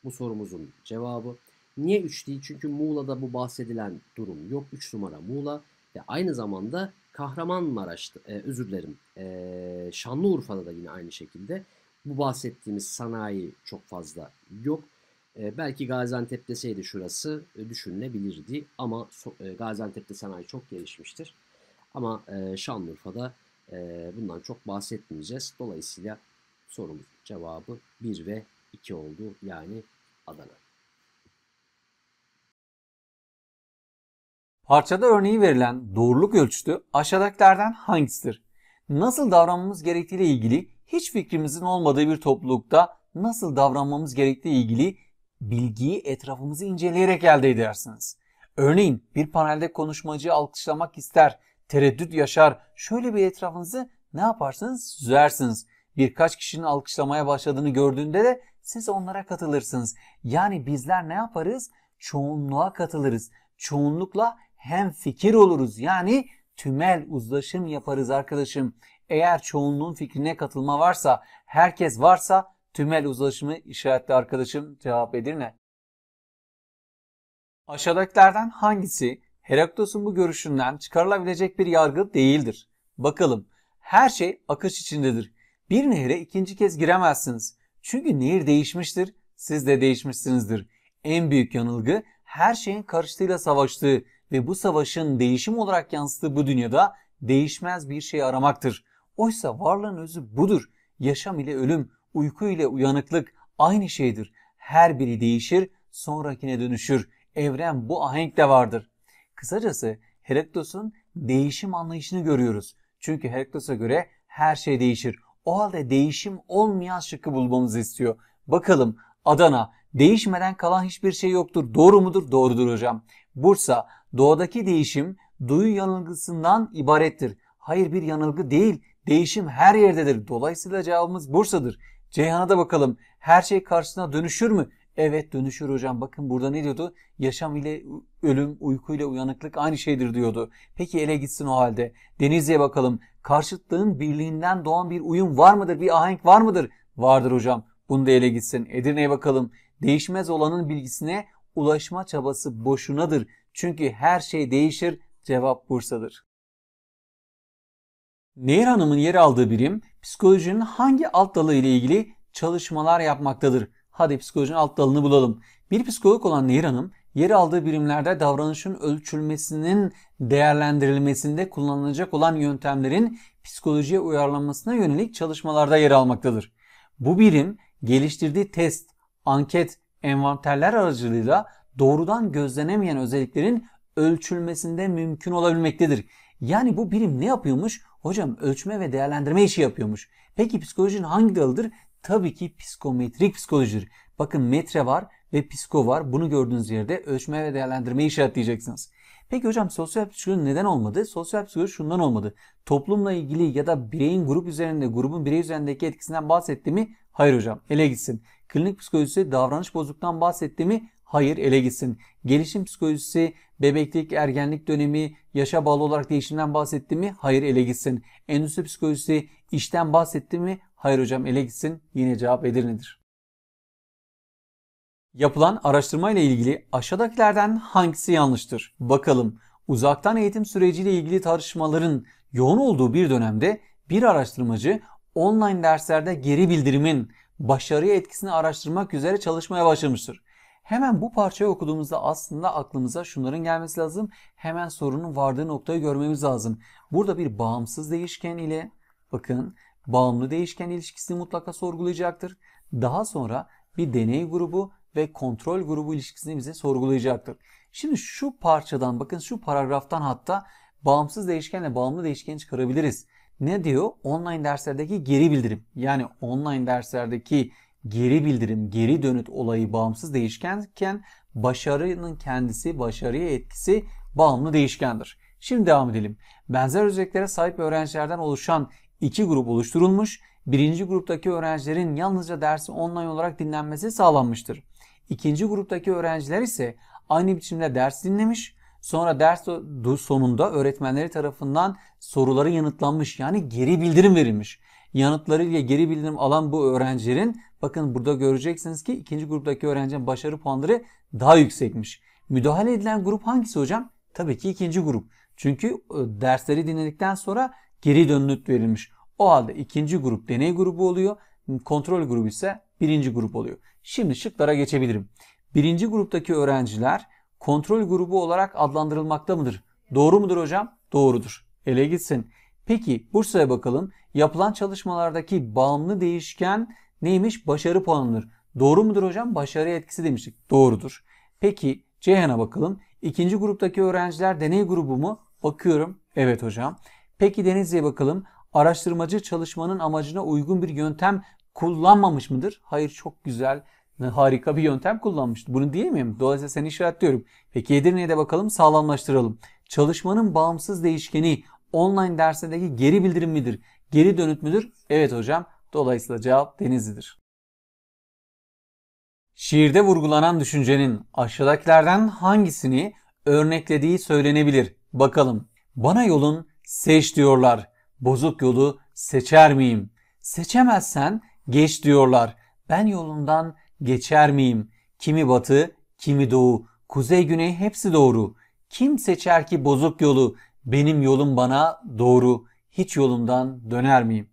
bu sorumuzun cevabı. Niye üç değil? Çünkü Muğla'da bu bahsedilen durum yok. Üç numara Muğla ve aynı zamanda Kahramanmaraş, e, özür dilerim, e, Şanlıurfa'da da yine aynı şekilde bu bahsettiğimiz sanayi çok fazla yok. Ee, belki Gaziantep deseydi şurası e, düşünülebilirdi ama e, Gaziantep'te sanayi çok gelişmiştir. Ama e, Şanlıurfa'da e, bundan çok bahsetmeyeceğiz. Dolayısıyla sorumuz cevabı 1 ve 2 oldu yani Adana. Parçada örneği verilen doğruluk ölçütü aşağıdakilerden hangisidir? Nasıl davranmamız gerektiği ile ilgili hiç fikrimizin olmadığı bir toplulukta nasıl davranmamız gerektiği ile ilgili bilgiyi etrafımızı inceleyerek elde edersiniz. Örneğin bir panelde konuşmacıyı alkışlamak ister, tereddüt yaşar. Şöyle bir etrafınızı ne yaparsınız? Süzersiniz. Birkaç kişinin alkışlamaya başladığını gördüğünde de siz onlara katılırsınız. Yani bizler ne yaparız? Çoğunluğa katılırız. Çoğunlukla hem fikir oluruz. Yani tümel uzlaşım yaparız arkadaşım. Eğer çoğunluğun fikrine katılma varsa, herkes varsa tümel uzlaşımı işaretli arkadaşım cevap Edirne. Aşağıdakilerden hangisi Heraklitos'un bu görüşünden çıkarılabilecek bir yargı değildir? Bakalım. Her şey akış içindedir. Bir nehre ikinci kez giremezsiniz. Çünkü nehir değişmiştir, siz de değişmişsinizdir. En büyük yanılgı her şeyin karıştığıyla savaştığı ve bu savaşın değişim olarak yansıdığı bu dünyada değişmez bir şey aramaktır. Oysa varlığın özü budur. Yaşam ile ölüm, uyku ile uyanıklık aynı şeydir. Her biri değişir, sonrakine dönüşür. Evren bu ahenkte vardır. Kısacası Heraklitos'un değişim anlayışını görüyoruz. Çünkü Heraklitos'a göre her şey değişir. O halde değişim olmayan şıkkı bulmamızı istiyor. Bakalım Adana değişmeden kalan hiçbir şey yoktur. Doğru mudur? Doğrudur hocam. Bursa doğadaki değişim duyu yanılgısından ibarettir. Hayır bir yanılgı değil. Değişim her yerdedir. Dolayısıyla cevabımız Bursa'dır. Ceyhan'a da bakalım. Her şey karşısına dönüşür mü? Evet dönüşür hocam. Bakın burada ne diyordu? Yaşam ile ölüm, uyku ile uyanıklık aynı şeydir diyordu. Peki ele gitsin o halde. Denizli'ye bakalım. Karşıtlığın birliğinden doğan bir uyum var mıdır? Bir ahenk var mıdır? Vardır hocam. Bunu da ele gitsin. Edirne'ye bakalım. Değişmez olanın bilgisine ulaşma çabası boşunadır. Çünkü her şey değişir. Cevap Bursa'dır. Nehir Hanım'ın yer aldığı birim psikolojinin hangi alt dalı ile ilgili çalışmalar yapmaktadır? Hadi psikolojinin alt dalını bulalım. Bir psikolog olan Nehir Hanım yer aldığı birimlerde davranışın ölçülmesinin değerlendirilmesinde kullanılacak olan yöntemlerin psikolojiye uyarlanmasına yönelik çalışmalarda yer almaktadır. Bu birim geliştirdiği test, anket, envanterler aracılığıyla doğrudan gözlenemeyen özelliklerin ölçülmesinde mümkün olabilmektedir. Yani bu birim ne yapıyormuş? Hocam ölçme ve değerlendirme işi yapıyormuş. Peki psikolojinin hangi dalıdır? Tabii ki psikometrik psikolojidir. Bakın metre var ve psiko var. Bunu gördüğünüz yerde ölçme ve değerlendirmeyi işaretleyeceksiniz. Peki hocam sosyal psikoloji neden olmadı? Sosyal psikoloji şundan olmadı. Toplumla ilgili ya da bireyin grup üzerinde, grubun birey üzerindeki etkisinden bahsetti mi? Hayır hocam ele gitsin. Klinik psikolojisi davranış bozukluğundan bahsetti mi? Hayır ele gitsin. Gelişim psikolojisi, bebeklik, ergenlik dönemi, yaşa bağlı olarak değişimden bahsetti mi? Hayır ele gitsin. Endüstri psikolojisi, işten bahsetti mi? Hayır hocam ele gitsin. Yine cevap Edirne'dir. Yapılan araştırma ile ilgili aşağıdakilerden hangisi yanlıştır? Bakalım. Uzaktan eğitim süreciyle ilgili tartışmaların yoğun olduğu bir dönemde bir araştırmacı online derslerde geri bildirimin başarıya etkisini araştırmak üzere çalışmaya başlamıştır. Hemen bu parçayı okuduğumuzda aslında aklımıza şunların gelmesi lazım. Hemen sorunun vardığı noktayı görmemiz lazım. Burada bir bağımsız değişken ile bakın bağımlı değişken ilişkisini mutlaka sorgulayacaktır. Daha sonra bir deney grubu ve kontrol grubu ilişkisini bize sorgulayacaktır. Şimdi şu parçadan bakın şu paragraftan hatta bağımsız değişkenle bağımlı değişken çıkarabiliriz. Ne diyor? Online derslerdeki geri bildirim. Yani online derslerdeki geri bildirim, geri dönüt olayı bağımsız değişkenken başarının kendisi, başarıya etkisi bağımlı değişkendir. Şimdi devam edelim. Benzer özelliklere sahip öğrencilerden oluşan iki grup oluşturulmuş. Birinci gruptaki öğrencilerin yalnızca dersi online olarak dinlenmesi sağlanmıştır. İkinci gruptaki öğrenciler ise aynı biçimde ders dinlemiş, sonra ders sonunda öğretmenleri tarafından soruları yanıtlanmış yani geri bildirim verilmiş yanıtlarıyla geri bildirim alan bu öğrencilerin bakın burada göreceksiniz ki ikinci gruptaki öğrencinin başarı puanları daha yüksekmiş. Müdahale edilen grup hangisi hocam? Tabii ki ikinci grup. Çünkü e, dersleri dinledikten sonra geri dönüt verilmiş. O halde ikinci grup deney grubu oluyor. Kontrol grubu ise birinci grup oluyor. Şimdi şıklara geçebilirim. Birinci gruptaki öğrenciler kontrol grubu olarak adlandırılmakta mıdır? Doğru mudur hocam? Doğrudur. Ele gitsin. Peki Bursa'ya bakalım yapılan çalışmalardaki bağımlı değişken neymiş? Başarı puanıdır. Doğru mudur hocam? Başarı etkisi demiştik. Doğrudur. Peki Ceyhan'a bakalım. İkinci gruptaki öğrenciler deney grubu mu? Bakıyorum. Evet hocam. Peki Denizli'ye bakalım. Araştırmacı çalışmanın amacına uygun bir yöntem kullanmamış mıdır? Hayır çok güzel, harika bir yöntem kullanmıştı. Bunu diyemeyim. Dolayısıyla seni işaretliyorum. Peki Edirne'ye de bakalım sağlamlaştıralım. Çalışmanın bağımsız değişkeni online derslerdeki geri bildirim midir? geri dönüt müdür? Evet hocam. Dolayısıyla cevap Denizli'dir. Şiirde vurgulanan düşüncenin aşağıdakilerden hangisini örneklediği söylenebilir? Bakalım. Bana yolun seç diyorlar. Bozuk yolu seçer miyim? Seçemezsen geç diyorlar. Ben yolundan geçer miyim? Kimi batı, kimi doğu, kuzey güney hepsi doğru. Kim seçer ki bozuk yolu? Benim yolum bana doğru hiç yolumdan döner miyim?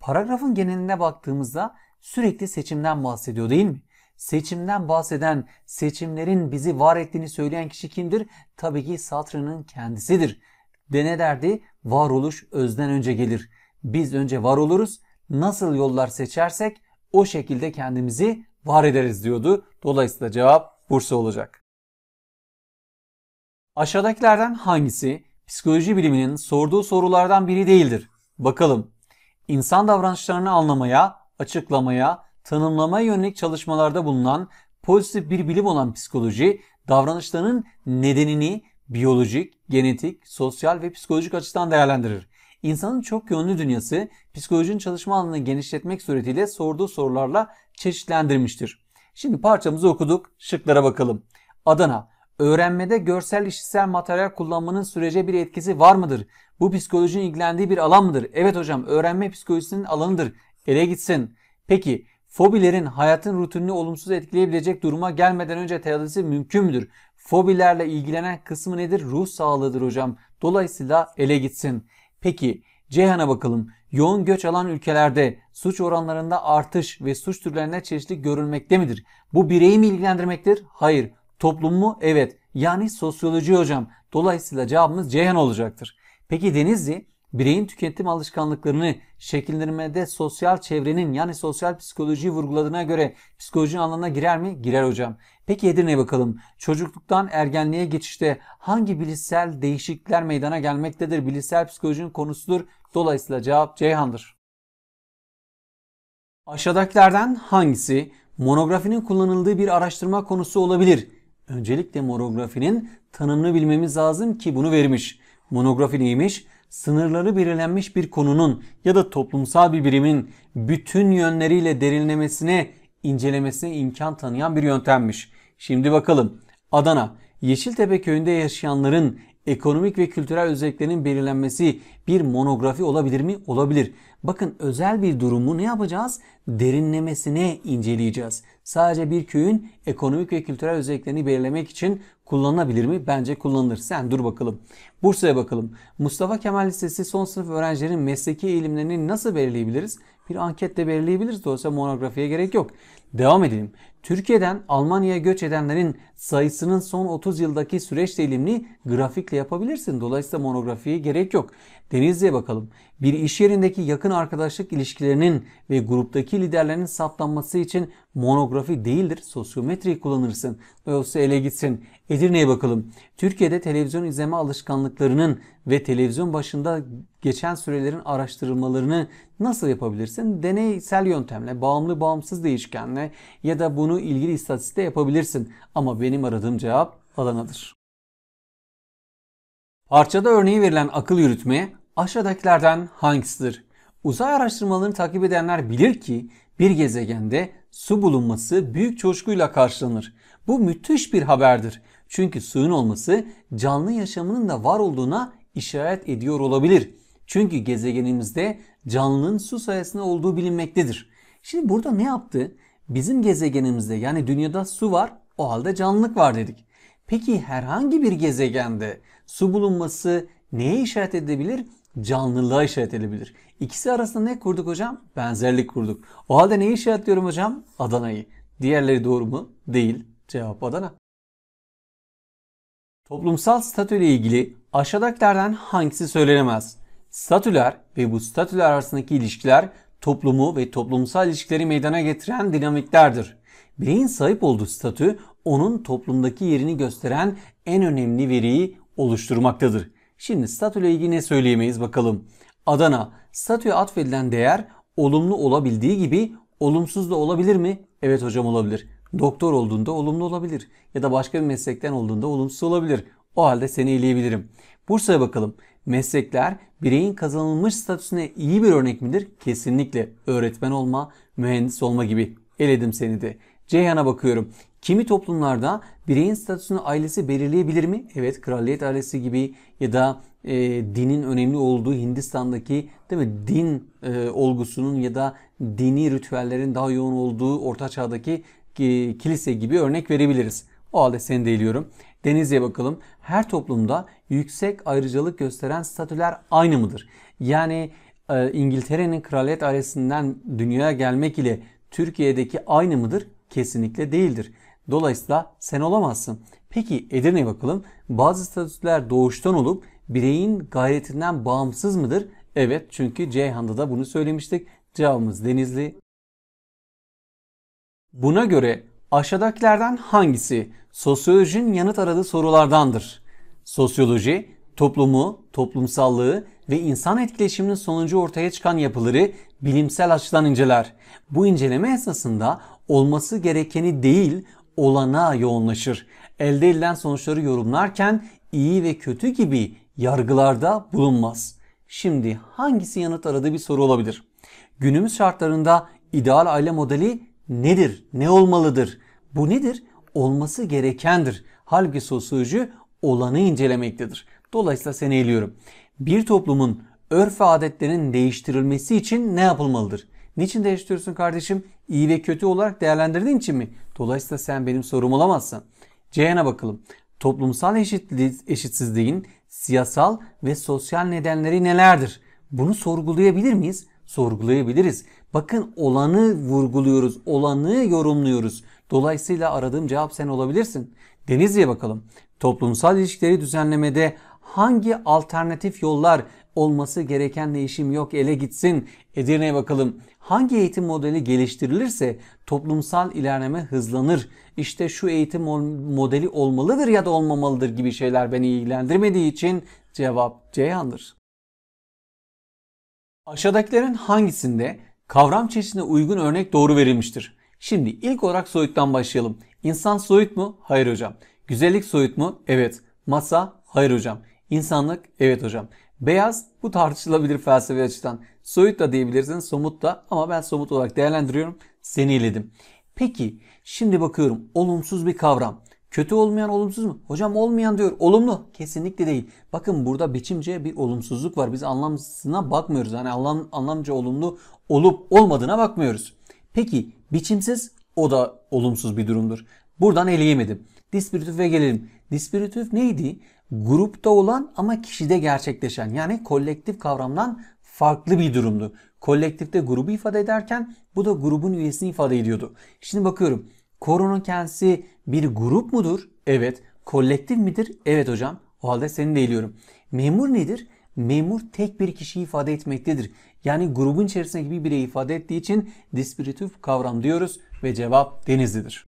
Paragrafın geneline baktığımızda sürekli seçimden bahsediyor değil mi? Seçimden bahseden, seçimlerin bizi var ettiğini söyleyen kişi kimdir? Tabii ki Satra'nın kendisidir. Ve derdi? Varoluş özden önce gelir. Biz önce var oluruz. Nasıl yollar seçersek o şekilde kendimizi var ederiz diyordu. Dolayısıyla cevap Bursa olacak. Aşağıdakilerden hangisi psikoloji biliminin sorduğu sorulardan biri değildir. Bakalım. İnsan davranışlarını anlamaya, açıklamaya, tanımlamaya yönelik çalışmalarda bulunan pozitif bir bilim olan psikoloji, davranışların nedenini biyolojik, genetik, sosyal ve psikolojik açıdan değerlendirir. İnsanın çok yönlü dünyası psikolojinin çalışma alanını genişletmek suretiyle sorduğu sorularla çeşitlendirmiştir. Şimdi parçamızı okuduk, şıklara bakalım. Adana, Öğrenmede görsel işitsel materyal kullanmanın sürece bir etkisi var mıdır? Bu psikolojinin ilgilendiği bir alan mıdır? Evet hocam öğrenme psikolojisinin alanıdır. Ele gitsin. Peki fobilerin hayatın rutinini olumsuz etkileyebilecek duruma gelmeden önce tedavisi mümkün müdür? Fobilerle ilgilenen kısmı nedir? Ruh sağlığıdır hocam. Dolayısıyla ele gitsin. Peki Ceyhan'a bakalım. Yoğun göç alan ülkelerde suç oranlarında artış ve suç türlerinde çeşitli görülmekte midir? Bu bireyi mi ilgilendirmektir? Hayır. Toplum mu? Evet. Yani sosyoloji hocam. Dolayısıyla cevabımız Ceyhan olacaktır. Peki Denizli bireyin tüketim alışkanlıklarını şekillendirmede sosyal çevrenin yani sosyal psikolojiyi vurguladığına göre psikolojinin alanına girer mi? Girer hocam. Peki Edirne'ye bakalım. Çocukluktan ergenliğe geçişte hangi bilişsel değişiklikler meydana gelmektedir? Bilişsel psikolojinin konusudur. Dolayısıyla cevap Ceyhan'dır. Aşağıdakilerden hangisi monografinin kullanıldığı bir araştırma konusu olabilir? Öncelikle monografinin tanımını bilmemiz lazım ki bunu vermiş. Monografi neymiş? Sınırları belirlenmiş bir konunun ya da toplumsal bir birimin bütün yönleriyle derinlemesine incelemesine imkan tanıyan bir yöntemmiş. Şimdi bakalım. Adana, Yeşiltepe köyünde yaşayanların ekonomik ve kültürel özelliklerinin belirlenmesi bir monografi olabilir mi? Olabilir. Bakın özel bir durumu ne yapacağız? Derinlemesine inceleyeceğiz sadece bir köyün ekonomik ve kültürel özelliklerini belirlemek için kullanılabilir mi? Bence kullanılır. Sen dur bakalım. Bursa'ya bakalım. Mustafa Kemal Lisesi son sınıf öğrencilerin mesleki eğilimlerini nasıl belirleyebiliriz? Bir anketle belirleyebiliriz. Dolayısıyla monografiye gerek yok. Devam edelim. Türkiye'den Almanya'ya göç edenlerin sayısının son 30 yıldaki süreç dilimini grafikle yapabilirsin. Dolayısıyla monografiye gerek yok. Denizli'ye bakalım. Bir iş yerindeki yakın arkadaşlık ilişkilerinin ve gruptaki liderlerin saptanması için monografi değildir. Sosyometriyi kullanırsın. Dolayısıyla ele gitsin. Edirne'ye bakalım. Türkiye'de televizyon izleme alışkanlıklarının ve televizyon başında geçen sürelerin araştırılmalarını nasıl yapabilirsin? Deneysel yöntemle, bağımlı bağımsız değişkenle ya da bunu bunu ilgili istatistikte yapabilirsin ama benim aradığım cevap alanadır. Parçada örneği verilen akıl yürütme aşağıdakilerden hangisidir? Uzay araştırmalarını takip edenler bilir ki bir gezegende su bulunması büyük coşkuyla karşılanır. Bu müthiş bir haberdir. Çünkü suyun olması canlı yaşamının da var olduğuna işaret ediyor olabilir. Çünkü gezegenimizde canlının su sayesinde olduğu bilinmektedir. Şimdi burada ne yaptı? Bizim gezegenimizde yani dünyada su var o halde canlılık var dedik. Peki herhangi bir gezegende su bulunması neye işaret edebilir? Canlılığa işaret edebilir. İkisi arasında ne kurduk hocam? Benzerlik kurduk. O halde neyi işaretliyorum hocam? Adana'yı. Diğerleri doğru mu? Değil. Cevap Adana. Toplumsal statü ile ilgili aşağıdakilerden hangisi söylenemez? Statüler ve bu statüler arasındaki ilişkiler toplumu ve toplumsal ilişkileri meydana getiren dinamiklerdir. Bireyin sahip olduğu statü onun toplumdaki yerini gösteren en önemli veriyi oluşturmaktadır. Şimdi statüyle ilgili ne söyleyemeyiz bakalım. Adana, statüye atfedilen değer olumlu olabildiği gibi olumsuz da olabilir mi? Evet hocam olabilir. Doktor olduğunda olumlu olabilir ya da başka bir meslekten olduğunda olumsuz olabilir. O halde seni eleyebilirim. Bursa'ya bakalım. Meslekler bireyin kazanılmış statüsüne iyi bir örnek midir? Kesinlikle öğretmen olma, mühendis olma gibi. Eledim seni de. Ceyhan'a bakıyorum. Kimi toplumlarda bireyin statüsünü ailesi belirleyebilir mi? Evet kraliyet ailesi gibi ya da e, dinin önemli olduğu Hindistan'daki değil mi din e, olgusunun ya da dini ritüellerin daha yoğun olduğu orta çağdaki e, kilise gibi örnek verebiliriz. O halde seni de eliyorum. Denizli'ye bakalım. Her toplumda yüksek ayrıcalık gösteren statüler aynı mıdır? Yani e, İngiltere'nin kraliyet ailesinden dünyaya gelmek ile Türkiye'deki aynı mıdır? Kesinlikle değildir. Dolayısıyla sen olamazsın. Peki Edirne'ye bakalım. Bazı statüler doğuştan olup bireyin gayretinden bağımsız mıdır? Evet çünkü Ceyhan'da da bunu söylemiştik. Cevabımız Denizli. Buna göre Aşağıdakilerden hangisi sosyolojinin yanıt aradığı sorulardandır? Sosyoloji, toplumu, toplumsallığı ve insan etkileşiminin sonucu ortaya çıkan yapıları bilimsel açıdan inceler. Bu inceleme esnasında olması gerekeni değil, olana yoğunlaşır. Elde edilen sonuçları yorumlarken iyi ve kötü gibi yargılarda bulunmaz. Şimdi hangisi yanıt aradığı bir soru olabilir? Günümüz şartlarında ideal aile modeli nedir? Ne olmalıdır? Bu nedir? Olması gerekendir. Halbuki sosyoloji olanı incelemektedir. Dolayısıyla seni eliyorum. Bir toplumun örf adetlerinin değiştirilmesi için ne yapılmalıdır? Niçin değiştiriyorsun kardeşim? İyi ve kötü olarak değerlendirdiğin için mi? Dolayısıyla sen benim sorum olamazsın. C'ye bakalım. Toplumsal eşitsizliğin siyasal ve sosyal nedenleri nelerdir? Bunu sorgulayabilir miyiz? sorgulayabiliriz. Bakın olanı vurguluyoruz, olanı yorumluyoruz. Dolayısıyla aradığım cevap sen olabilirsin. Denizli'ye bakalım. Toplumsal ilişkileri düzenlemede hangi alternatif yollar olması gereken değişim yok ele gitsin. Edirne'ye bakalım. Hangi eğitim modeli geliştirilirse toplumsal ilerleme hızlanır. İşte şu eğitim modeli olmalıdır ya da olmamalıdır gibi şeyler beni ilgilendirmediği için cevap Ceyhan'dır. Aşağıdakilerin hangisinde kavram çeşidine uygun örnek doğru verilmiştir? Şimdi ilk olarak soyuttan başlayalım. İnsan soyut mu? Hayır hocam. Güzellik soyut mu? Evet. Masa? Hayır hocam. İnsanlık? Evet hocam. Beyaz bu tartışılabilir felsefe açıdan. Soyut da diyebilirsiniz, somut da ama ben somut olarak değerlendiriyorum. Seni iledim. Peki şimdi bakıyorum olumsuz bir kavram. Kötü olmayan olumsuz mu? Hocam olmayan diyor. Olumlu. Kesinlikle değil. Bakın burada biçimce bir olumsuzluk var. Biz anlamsına bakmıyoruz. Yani anlam, anlamca olumlu olup olmadığına bakmıyoruz. Peki biçimsiz o da olumsuz bir durumdur. Buradan eleyemedim. Dispiritif'e gelelim. Dispiritif neydi? Grupta olan ama kişide gerçekleşen yani kolektif kavramdan farklı bir durumdu. Kolektifte grubu ifade ederken bu da grubun üyesini ifade ediyordu. Şimdi bakıyorum. Koronun kendisi bir grup mudur? Evet. Kolektif midir? Evet hocam. O halde seni de eğiliyorum. Memur nedir? Memur tek bir kişiyi ifade etmektedir. Yani grubun içerisindeki bir bireyi ifade ettiği için dispiritif kavram diyoruz ve cevap Denizli'dir.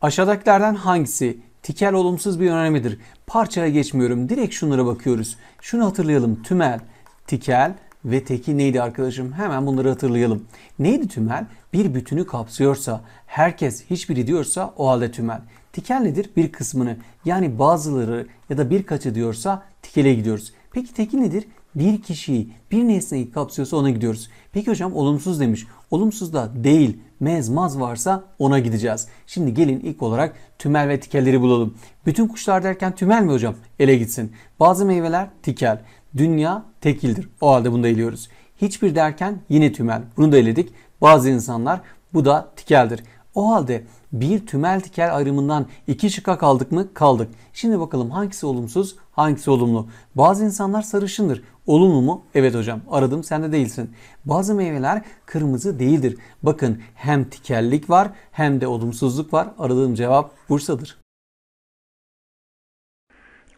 Aşağıdakilerden hangisi tikel olumsuz bir önermedir? Parçaya geçmiyorum. Direkt şunlara bakıyoruz. Şunu hatırlayalım. Tümel, tikel, ve teki neydi arkadaşım? Hemen bunları hatırlayalım. Neydi tümel? Bir bütünü kapsıyorsa, herkes hiçbiri diyorsa o halde tümel. Tikel nedir? Bir kısmını yani bazıları ya da birkaçı diyorsa tikele gidiyoruz. Peki teki nedir? Bir kişiyi, bir nesneyi kapsıyorsa ona gidiyoruz. Peki hocam olumsuz demiş. Olumsuz da değil, mezmaz varsa ona gideceğiz. Şimdi gelin ilk olarak tümel ve tikelleri bulalım. Bütün kuşlar derken tümel mi hocam? Ele gitsin. Bazı meyveler tikel. Dünya tekildir. O halde bunu da eliyoruz. Hiçbir derken yine tümel. Bunu da eledik. Bazı insanlar bu da tikeldir. O halde bir tümel tikel ayrımından iki şıkka kaldık mı? Kaldık. Şimdi bakalım hangisi olumsuz, hangisi olumlu? Bazı insanlar sarışındır. Olumlu mu? Evet hocam. Aradım sen de değilsin. Bazı meyveler kırmızı değildir. Bakın hem tikellik var hem de olumsuzluk var. Aradığım cevap Bursa'dır.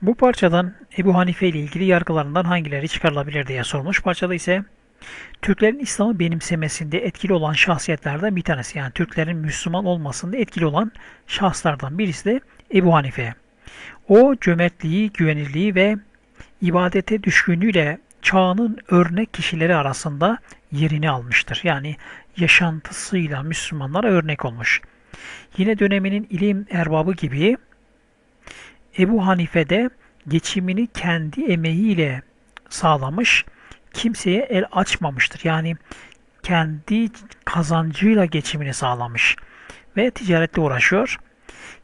Bu parçadan Ebu Hanife ile ilgili yargılarından hangileri çıkarılabilir diye sormuş. Parçada ise Türklerin İslam'ı benimsemesinde etkili olan şahsiyetlerden bir tanesi. Yani Türklerin Müslüman olmasında etkili olan şahslardan birisi de Ebu Hanife. O cömertliği, güvenirliği ve ibadete düşkünlüğüyle çağının örnek kişileri arasında yerini almıştır. Yani yaşantısıyla Müslümanlara örnek olmuş. Yine döneminin ilim erbabı gibi Ebu Hanife de geçimini kendi emeğiyle sağlamış, kimseye el açmamıştır. Yani kendi kazancıyla geçimini sağlamış ve ticaretle uğraşıyor.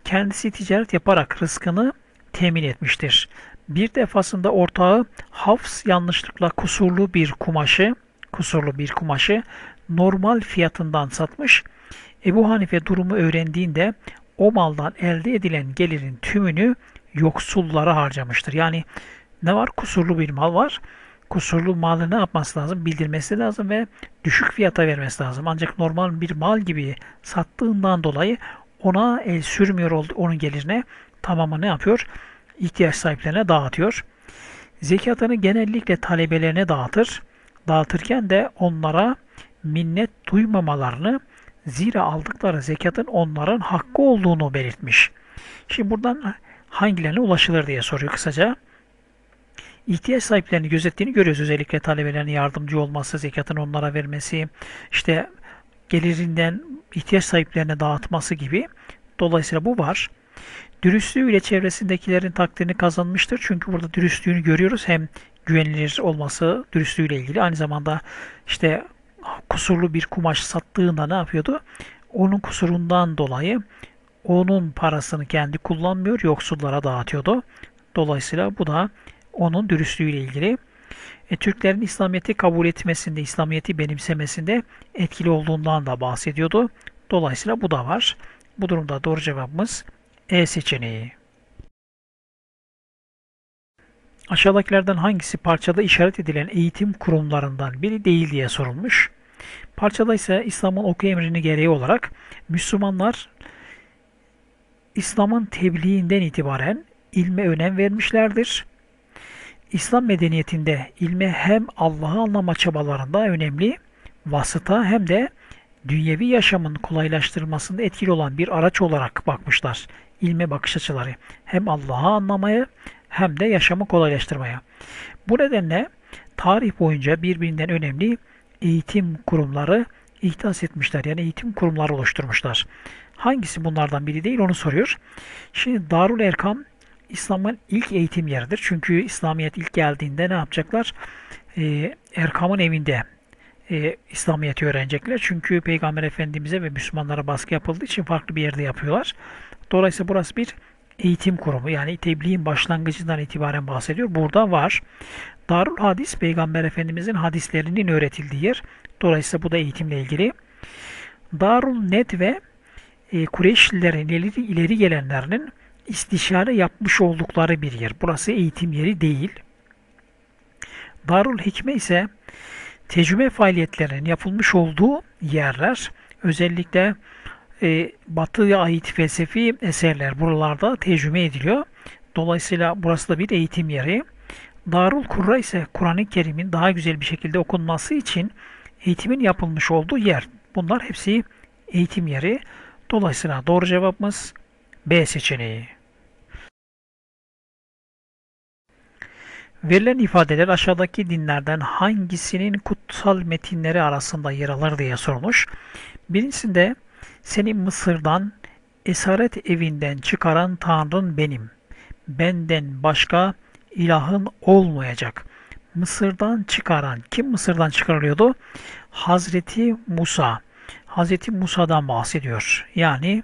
Kendisi ticaret yaparak rızkını temin etmiştir. Bir defasında ortağı Hafs yanlışlıkla kusurlu bir kumaşı, kusurlu bir kumaşı normal fiyatından satmış. Ebu Hanife durumu öğrendiğinde o maldan elde edilen gelirin tümünü yoksullara harcamıştır. Yani ne var? Kusurlu bir mal var. Kusurlu malı ne yapması lazım? Bildirmesi lazım ve düşük fiyata vermesi lazım. Ancak normal bir mal gibi sattığından dolayı ona el sürmüyor onun gelirine tamamı ne yapıyor? İhtiyaç sahiplerine dağıtıyor. Zekatını genellikle talebelerine dağıtır. Dağıtırken de onlara minnet duymamalarını zira aldıkları zekatın onların hakkı olduğunu belirtmiş. Şimdi buradan hangilerine ulaşılır diye soruyor kısaca. İhtiyaç sahiplerini gözettiğini görüyoruz. Özellikle talebelerine yardımcı olması, zekatını onlara vermesi, işte gelirinden ihtiyaç sahiplerine dağıtması gibi. Dolayısıyla bu var. Dürüstlüğüyle çevresindekilerin takdirini kazanmıştır. Çünkü burada dürüstlüğünü görüyoruz. Hem güvenilir olması dürüstlüğüyle ilgili. Aynı zamanda işte kusurlu bir kumaş sattığında ne yapıyordu? Onun kusurundan dolayı onun parasını kendi kullanmıyor, yoksullara dağıtıyordu. Dolayısıyla bu da onun dürüstlüğüyle ilgili. E, Türklerin İslamiyet'i kabul etmesinde, İslamiyet'i benimsemesinde etkili olduğundan da bahsediyordu. Dolayısıyla bu da var. Bu durumda doğru cevabımız E seçeneği. Aşağıdakilerden hangisi parçada işaret edilen eğitim kurumlarından biri değil diye sorulmuş. Parçada ise İslam'ın oku emrini gereği olarak Müslümanlar İslam'ın tebliğinden itibaren ilme önem vermişlerdir. İslam medeniyetinde ilme hem Allah'ı anlama çabalarında önemli vasıta hem de dünyevi yaşamın kolaylaştırmasında etkili olan bir araç olarak bakmışlar ilme bakış açıları. Hem Allah'ı anlamaya hem de yaşamı kolaylaştırmaya. Bu nedenle tarih boyunca birbirinden önemli eğitim kurumları ihdas etmişler. Yani eğitim kurumları oluşturmuşlar. Hangisi bunlardan biri değil onu soruyor. Şimdi Darul Erkam İslam'ın ilk eğitim yeridir. Çünkü İslamiyet ilk geldiğinde ne yapacaklar? Ee, Erkam'ın evinde e, İslamiyet'i öğrenecekler. Çünkü Peygamber Efendimiz'e ve Müslümanlara baskı yapıldığı için farklı bir yerde yapıyorlar. Dolayısıyla burası bir eğitim kurumu. Yani tebliğin başlangıcından itibaren bahsediyor. Burada var. Darul Hadis Peygamber Efendimiz'in hadislerinin öğretildiği yer. Dolayısıyla bu da eğitimle ilgili. Darul Net ve e, Kureyşlilerin ileri, ileri gelenlerinin istişare yapmış oldukları bir yer. Burası eğitim yeri değil. Darul Hikme ise tecrübe faaliyetlerinin yapılmış olduğu yerler. Özellikle e, Batı'ya ait felsefi eserler buralarda tecrübe ediliyor. Dolayısıyla burası da bir eğitim yeri. Darul Kurra ise Kur'an-ı Kerim'in daha güzel bir şekilde okunması için eğitimin yapılmış olduğu yer. Bunlar hepsi eğitim yeri. Dolayısıyla doğru cevabımız B seçeneği. Verilen ifadeler aşağıdaki dinlerden hangisinin kutsal metinleri arasında yer alır diye sorulmuş. Birincisinde seni Mısır'dan esaret evinden çıkaran Tanrın benim. Benden başka ilahın olmayacak. Mısır'dan çıkaran kim Mısır'dan çıkarılıyordu? Hazreti Musa. Hz. Musa'dan bahsediyor. Yani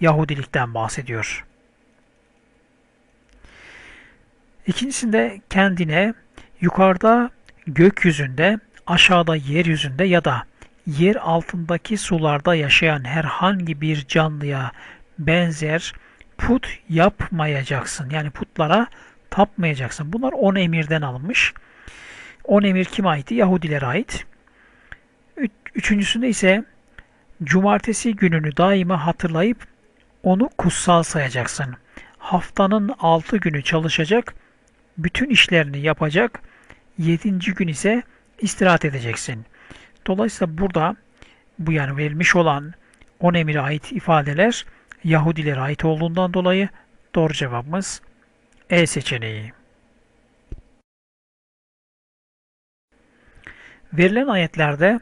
Yahudilikten bahsediyor. İkincisinde kendine yukarıda gökyüzünde, aşağıda yeryüzünde ya da yer altındaki sularda yaşayan herhangi bir canlıya benzer put yapmayacaksın. Yani putlara tapmayacaksın. Bunlar on emirden alınmış. On emir kime aitti? Yahudilere ait. Üçüncüsünde ise Cumartesi gününü daima hatırlayıp onu kutsal sayacaksın. Haftanın altı günü çalışacak, bütün işlerini yapacak, yedinci gün ise istirahat edeceksin. Dolayısıyla burada bu yani verilmiş olan 10 emire ait ifadeler Yahudilere ait olduğundan dolayı doğru cevabımız E seçeneği. Verilen ayetlerde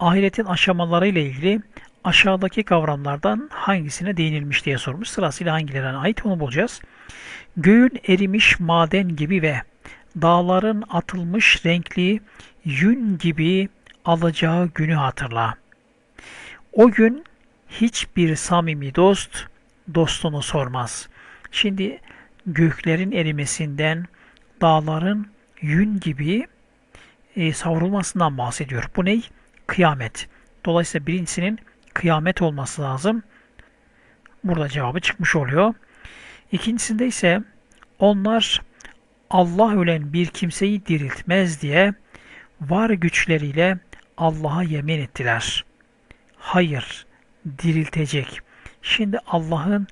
ahiretin aşamaları ile ilgili aşağıdaki kavramlardan hangisine değinilmiş diye sormuş. Sırasıyla hangilerine ait onu bulacağız. Göğün erimiş maden gibi ve dağların atılmış renkli yün gibi alacağı günü hatırla. O gün hiçbir samimi dost dostunu sormaz. Şimdi göklerin erimesinden, dağların yün gibi e, savrulmasından bahsediyor. Bu ney? Kıyamet. Dolayısıyla birincisinin kıyamet olması lazım. Burada cevabı çıkmış oluyor. İkincisinde ise onlar Allah ölen bir kimseyi diriltmez diye var güçleriyle Allah'a yemin ettiler. Hayır, diriltecek. Şimdi Allah'ın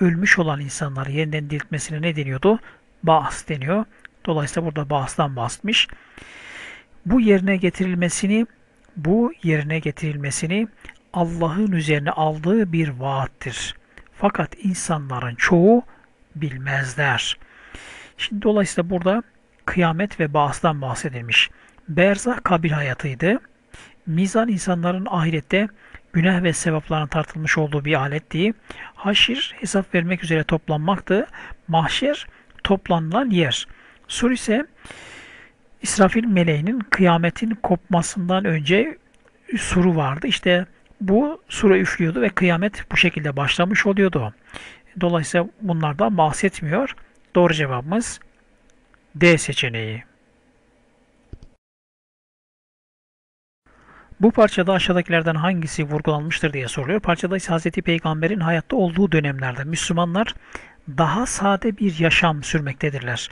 ölmüş olan insanları yeniden diriltmesine ne deniyordu? Bağız deniyor. Dolayısıyla burada bağızdan bahsetmiş. Bu yerine getirilmesini, bu yerine getirilmesini Allah'ın üzerine aldığı bir vaattir. Fakat insanların çoğu bilmezler. Şimdi dolayısıyla burada kıyamet ve bağıstan bahsedilmiş. Berzah kabir hayatıydı. Mizan insanların ahirette günah ve sevapların tartılmış olduğu bir aletti. Haşir hesap vermek üzere toplanmaktı. Mahşer toplanılan yer. Sur ise İsrafil meleğinin kıyametin kopmasından önce suru vardı. İşte bu sure üflüyordu ve kıyamet bu şekilde başlamış oluyordu. Dolayısıyla bunlardan bahsetmiyor. Doğru cevabımız D seçeneği. Bu parçada aşağıdakilerden hangisi vurgulanmıştır diye soruluyor. Parçada ise Hz. Peygamber'in hayatta olduğu dönemlerde Müslümanlar daha sade bir yaşam sürmektedirler.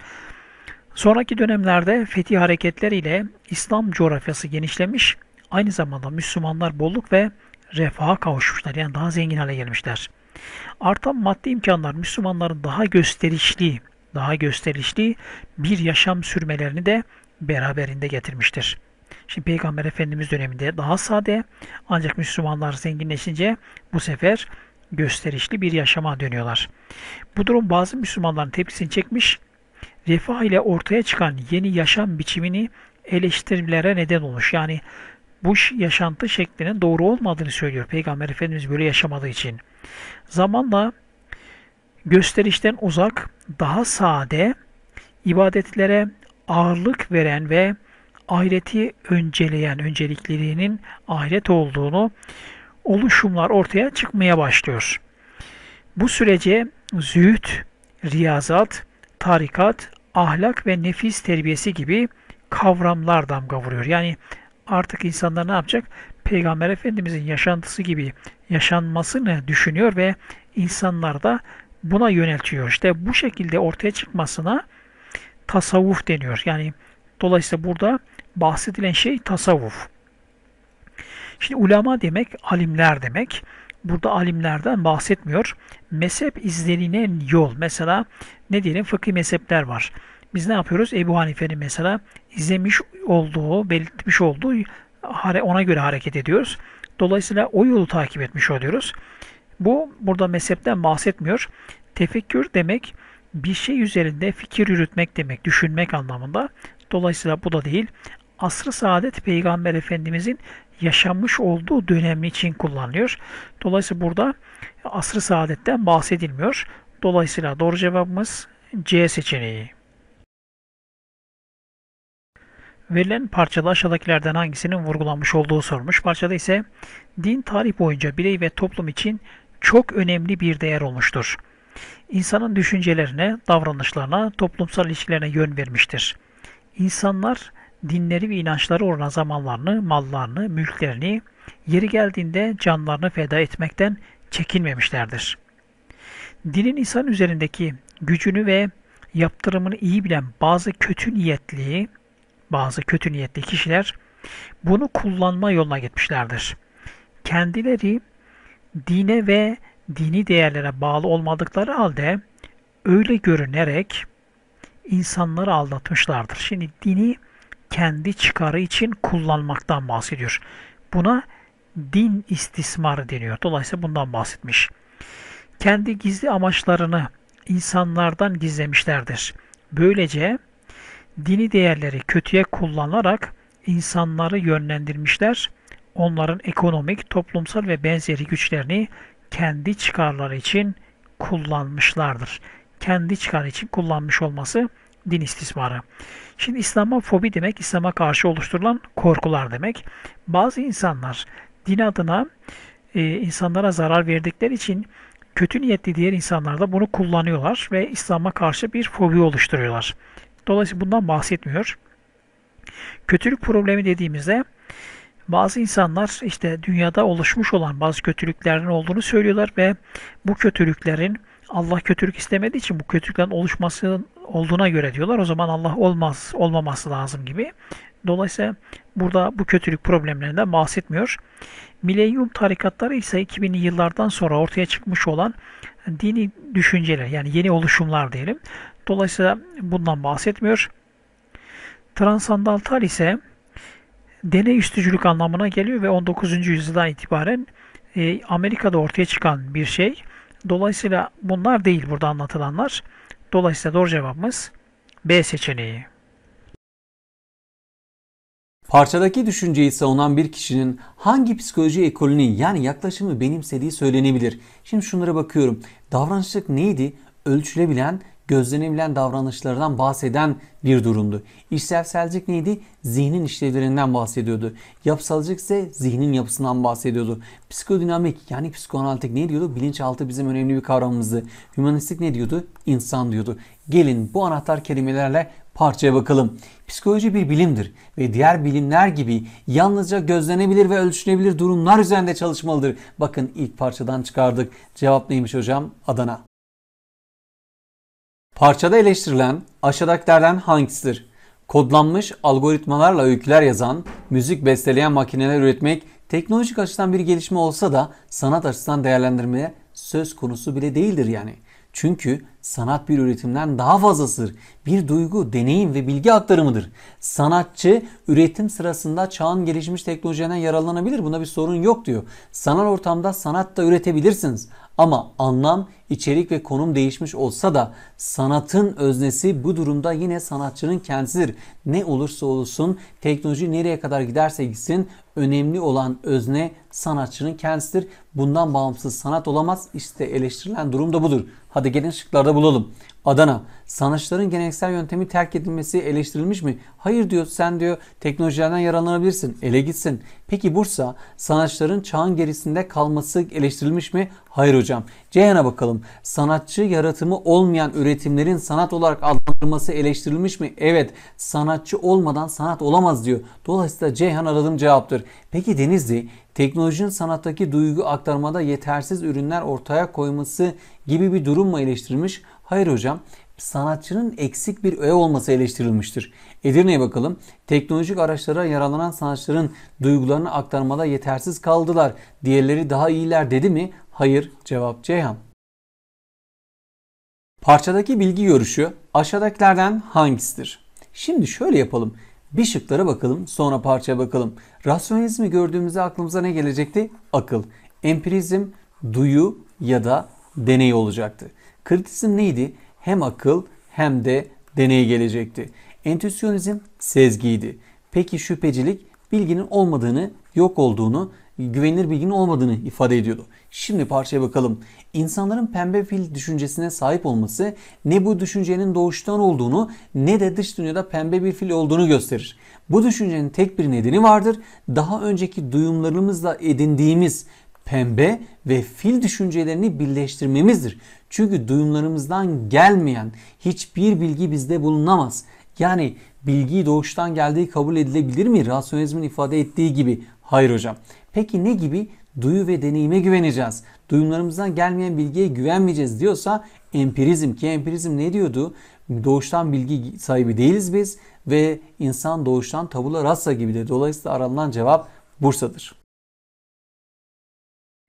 Sonraki dönemlerde fetih hareketleriyle İslam coğrafyası genişlemiş, aynı zamanda Müslümanlar bolluk ve refaha kavuşmuşlar. Yani daha zengin hale gelmişler. Artan maddi imkanlar Müslümanların daha gösterişli, daha gösterişli bir yaşam sürmelerini de beraberinde getirmiştir. Şimdi Peygamber Efendimiz döneminde daha sade ancak Müslümanlar zenginleşince bu sefer gösterişli bir yaşama dönüyorlar. Bu durum bazı Müslümanların tepkisini çekmiş, refah ile ortaya çıkan yeni yaşam biçimini eleştirilere neden olmuş. Yani bu yaşantı şeklinin doğru olmadığını söylüyor. Peygamber Efendimiz böyle yaşamadığı için. Zamanla gösterişten uzak, daha sade, ibadetlere ağırlık veren ve ahireti önceleyen önceliklerinin ahiret olduğunu oluşumlar ortaya çıkmaya başlıyor. Bu sürece züht, riyazat, tarikat, ahlak ve nefis terbiyesi gibi kavramlar damga vuruyor. Yani artık insanlar ne yapacak? Peygamber Efendimizin yaşantısı gibi yaşanmasını düşünüyor ve insanlar da buna yöneltiyor. İşte bu şekilde ortaya çıkmasına tasavvuf deniyor. Yani dolayısıyla burada bahsedilen şey tasavvuf. Şimdi ulema demek alimler demek. Burada alimlerden bahsetmiyor. Mezhep izlerine yol. Mesela ne diyelim fıkhi mezhepler var. Biz ne yapıyoruz? Ebu Hanife'nin mesela izlemiş olduğu, belirtmiş olduğu ona göre hareket ediyoruz. Dolayısıyla o yolu takip etmiş oluyoruz. Bu burada mezhepten bahsetmiyor. Tefekkür demek bir şey üzerinde fikir yürütmek demek, düşünmek anlamında. Dolayısıyla bu da değil. Asr-ı saadet Peygamber Efendimizin yaşamış olduğu dönemi için kullanılıyor. Dolayısıyla burada asr-ı saadetten bahsedilmiyor. Dolayısıyla doğru cevabımız C seçeneği. Verilen parçada aşağıdakilerden hangisinin vurgulanmış olduğu sormuş. Parçada ise din tarih boyunca birey ve toplum için çok önemli bir değer olmuştur. İnsanın düşüncelerine, davranışlarına, toplumsal ilişkilerine yön vermiştir. İnsanlar dinleri ve inançları uğruna zamanlarını, mallarını, mülklerini, yeri geldiğinde canlarını feda etmekten çekinmemişlerdir. Dinin insan üzerindeki gücünü ve yaptırımını iyi bilen bazı kötü niyetliği bazı kötü niyetli kişiler bunu kullanma yoluna gitmişlerdir. Kendileri dine ve dini değerlere bağlı olmadıkları halde öyle görünerek insanları aldatmışlardır. Şimdi dini kendi çıkarı için kullanmaktan bahsediyor. Buna din istismarı deniyor. Dolayısıyla bundan bahsetmiş. Kendi gizli amaçlarını insanlardan gizlemişlerdir. Böylece dini değerleri kötüye kullanarak insanları yönlendirmişler, onların ekonomik, toplumsal ve benzeri güçlerini kendi çıkarları için kullanmışlardır. Kendi çıkarı için kullanmış olması din istismarı. Şimdi İslam'a fobi demek, İslam'a karşı oluşturulan korkular demek. Bazı insanlar din adına e, insanlara zarar verdikleri için kötü niyetli diğer insanlar da bunu kullanıyorlar ve İslam'a karşı bir fobi oluşturuyorlar. Dolayısıyla bundan bahsetmiyor. Kötülük problemi dediğimizde bazı insanlar işte dünyada oluşmuş olan bazı kötülüklerin olduğunu söylüyorlar ve bu kötülüklerin Allah kötülük istemediği için bu kötülüklerin oluşması olduğuna göre diyorlar. O zaman Allah olmaz, olmaması lazım gibi. Dolayısıyla burada bu kötülük problemlerinden bahsetmiyor. Milenyum tarikatları ise 2000'li yıllardan sonra ortaya çıkmış olan dini düşünceler yani yeni oluşumlar diyelim. Dolayısıyla bundan bahsetmiyor. Transandantal ise deney üstücülük anlamına geliyor ve 19. yüzyıldan itibaren e, Amerika'da ortaya çıkan bir şey. Dolayısıyla bunlar değil burada anlatılanlar. Dolayısıyla doğru cevabımız B seçeneği. Parçadaki düşünceyi savunan bir kişinin hangi psikoloji ekolünün yani yaklaşımı benimsediği söylenebilir. Şimdi şunlara bakıyorum. Davranışlık neydi? Ölçülebilen gözlenebilen davranışlardan bahseden bir durumdu. İşlevselcilik neydi? Zihnin işlevlerinden bahsediyordu. Yapısalcılık ise zihnin yapısından bahsediyordu. Psikodinamik yani psikoanalitik ne diyordu? Bilinçaltı bizim önemli bir kavramımızdı. Hümanistik ne diyordu? İnsan diyordu. Gelin bu anahtar kelimelerle parçaya bakalım. Psikoloji bir bilimdir ve diğer bilimler gibi yalnızca gözlenebilir ve ölçülebilir durumlar üzerinde çalışmalıdır. Bakın ilk parçadan çıkardık. Cevap neymiş hocam? Adana. Parçada eleştirilen aşağıdakilerden hangisidir? Kodlanmış algoritmalarla öyküler yazan, müzik besteleyen makineler üretmek teknolojik açıdan bir gelişme olsa da sanat açısından değerlendirmeye söz konusu bile değildir yani. Çünkü Sanat bir üretimden daha fazlasıdır. Bir duygu, deneyim ve bilgi aktarımıdır. Sanatçı üretim sırasında çağın gelişmiş teknolojilerinden yararlanabilir. Buna bir sorun yok diyor. Sanal ortamda sanat da üretebilirsiniz. Ama anlam, içerik ve konum değişmiş olsa da sanatın öznesi bu durumda yine sanatçının kendisidir. Ne olursa olsun teknoloji nereye kadar giderse gitsin önemli olan özne sanatçının kendisidir. Bundan bağımsız sanat olamaz. İşte eleştirilen durum da budur. Hadi gelin şıklarda katkıda bulalım. Adana, sanatçıların geleneksel yöntemi terk edilmesi eleştirilmiş mi? Hayır diyor, sen diyor teknolojilerden yararlanabilirsin, ele gitsin. Peki Bursa, sanatçıların çağın gerisinde kalması eleştirilmiş mi? Hayır hocam. Ceyhan'a bakalım. Sanatçı yaratımı olmayan üretimlerin sanat olarak adlandırılması eleştirilmiş mi? Evet, sanatçı olmadan sanat olamaz diyor. Dolayısıyla Ceyhan aradığım cevaptır. Peki Denizli, teknolojinin sanattaki duygu aktarmada yetersiz ürünler ortaya koyması gibi bir durum mu eleştirilmiş? Hayır hocam sanatçının eksik bir öğe olması eleştirilmiştir. Edirne'ye bakalım. Teknolojik araçlara yaralanan sanatçıların duygularını aktarmada yetersiz kaldılar. Diğerleri daha iyiler dedi mi? Hayır. Cevap Ceyhan. Parçadaki bilgi görüşü aşağıdakilerden hangisidir? Şimdi şöyle yapalım. Bir şıklara bakalım sonra parçaya bakalım. Rasyonalizmi gördüğümüzde aklımıza ne gelecekti? Akıl. Empirizm duyu ya da deney olacaktı. Kritizm neydi? Hem akıl hem de deney gelecekti. Entüsyonizm sezgiydi. Peki şüphecilik bilginin olmadığını, yok olduğunu, güvenilir bilginin olmadığını ifade ediyordu. Şimdi parçaya bakalım. İnsanların pembe fil düşüncesine sahip olması ne bu düşüncenin doğuştan olduğunu ne de dış dünyada pembe bir fil olduğunu gösterir. Bu düşüncenin tek bir nedeni vardır. Daha önceki duyumlarımızla edindiğimiz pembe ve fil düşüncelerini birleştirmemizdir. Çünkü duyumlarımızdan gelmeyen hiçbir bilgi bizde bulunamaz. Yani bilgi doğuştan geldiği kabul edilebilir mi? Rasyonizmin ifade ettiği gibi. Hayır hocam. Peki ne gibi? Duyu ve deneyime güveneceğiz. Duyumlarımızdan gelmeyen bilgiye güvenmeyeceğiz diyorsa empirizm ki empirizm ne diyordu? Doğuştan bilgi sahibi değiliz biz ve insan doğuştan tavula rasa gibidir. Dolayısıyla aranan cevap Bursa'dır.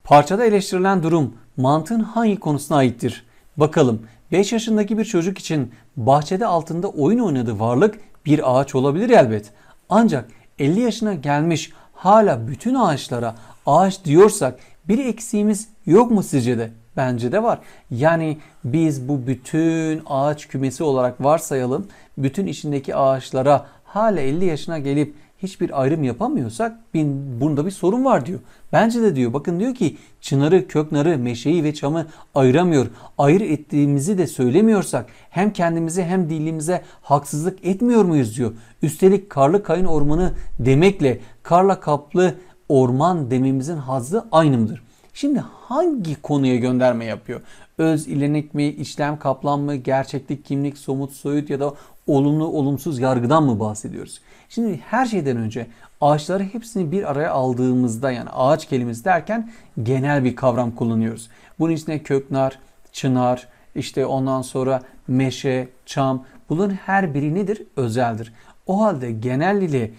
Parçada eleştirilen durum mantığın hangi konusuna aittir? Bakalım 5 yaşındaki bir çocuk için bahçede altında oyun oynadığı varlık bir ağaç olabilir elbet. Ancak 50 yaşına gelmiş hala bütün ağaçlara ağaç diyorsak bir eksiğimiz yok mu sizce de? Bence de var. Yani biz bu bütün ağaç kümesi olarak varsayalım. Bütün içindeki ağaçlara hala 50 yaşına gelip hiçbir ayrım yapamıyorsak bin, bunda bir sorun var diyor. Bence de diyor bakın diyor ki çınarı, köknarı, meşeyi ve çamı ayıramıyor. Ayır ettiğimizi de söylemiyorsak hem kendimize hem dilimize haksızlık etmiyor muyuz diyor. Üstelik karlı kayın ormanı demekle karla kaplı orman dememizin hazzı aynı mıdır? Şimdi hangi konuya gönderme yapıyor? Öz, ilenik mi, işlem kaplan mı, gerçeklik, kimlik, somut, soyut ya da olumlu, olumsuz yargıdan mı bahsediyoruz? Şimdi her şeyden önce ağaçları hepsini bir araya aldığımızda yani ağaç kelimesi derken genel bir kavram kullanıyoruz. Bunun içine köknar, çınar, işte ondan sonra meşe, çam bunların her biri nedir? Özeldir. O halde genel ile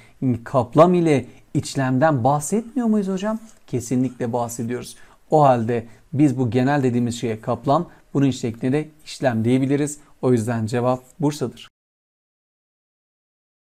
kaplam ile içlemden bahsetmiyor muyuz hocam? kesinlikle bahsediyoruz. O halde biz bu genel dediğimiz şeye kaplam, bunun şekline de işlem diyebiliriz. O yüzden cevap Bursa'dır.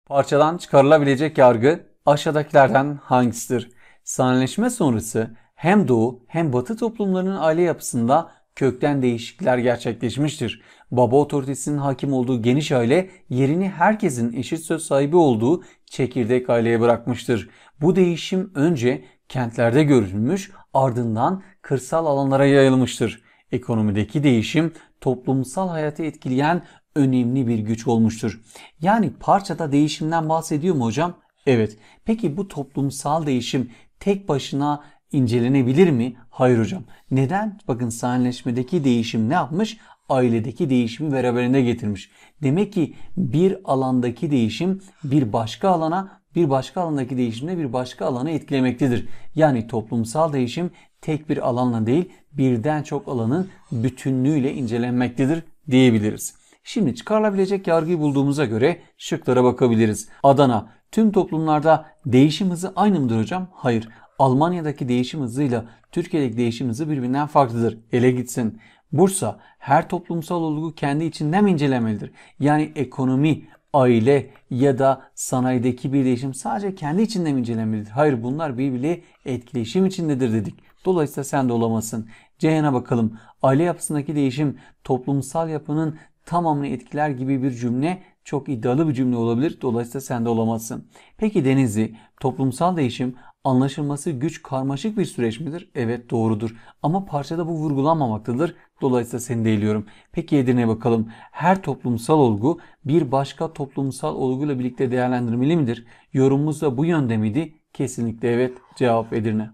Parçadan çıkarılabilecek yargı aşağıdakilerden hangisidir? Sanayileşme sonrası hem doğu hem batı toplumlarının aile yapısında kökten değişiklikler gerçekleşmiştir. Baba otoritesinin hakim olduğu geniş aile yerini herkesin eşit söz sahibi olduğu çekirdek aileye bırakmıştır. Bu değişim önce kentlerde görülmüş, ardından kırsal alanlara yayılmıştır. Ekonomideki değişim toplumsal hayatı etkileyen önemli bir güç olmuştur. Yani parçada değişimden bahsediyor mu hocam? Evet. Peki bu toplumsal değişim tek başına incelenebilir mi? Hayır hocam. Neden? Bakın sahneleşmedeki değişim ne yapmış? Ailedeki değişimi beraberinde getirmiş. Demek ki bir alandaki değişim bir başka alana bir başka alandaki değişimle bir başka alanı etkilemektedir. Yani toplumsal değişim tek bir alanla değil birden çok alanın bütünlüğüyle incelenmektedir diyebiliriz. Şimdi çıkarılabilecek yargıyı bulduğumuza göre şıklara bakabiliriz. Adana tüm toplumlarda değişim hızı aynı mıdır hocam? Hayır. Almanya'daki değişim hızıyla Türkiye'deki değişim hızı birbirinden farklıdır. Ele gitsin. Bursa her toplumsal olgu kendi içinden mi incelemelidir? Yani ekonomi, aile ya da sanayideki bir değişim sadece kendi içinde mi incelemelidir? Hayır bunlar birbiriyle etkileşim içindedir dedik. Dolayısıyla sen de olamazsın. C'ne bakalım. Aile yapısındaki değişim toplumsal yapının tamamını etkiler gibi bir cümle çok iddialı bir cümle olabilir. Dolayısıyla sende olamazsın. Peki Denizli, toplumsal değişim anlaşılması güç karmaşık bir süreç midir? Evet doğrudur. Ama parçada bu vurgulanmamaktadır. Dolayısıyla seni değiliyorum. Peki Edirne'ye bakalım. Her toplumsal olgu bir başka toplumsal olguyla birlikte değerlendirmeli midir? Yorumumuz da bu yönde miydi? Kesinlikle evet. Cevap Edirne.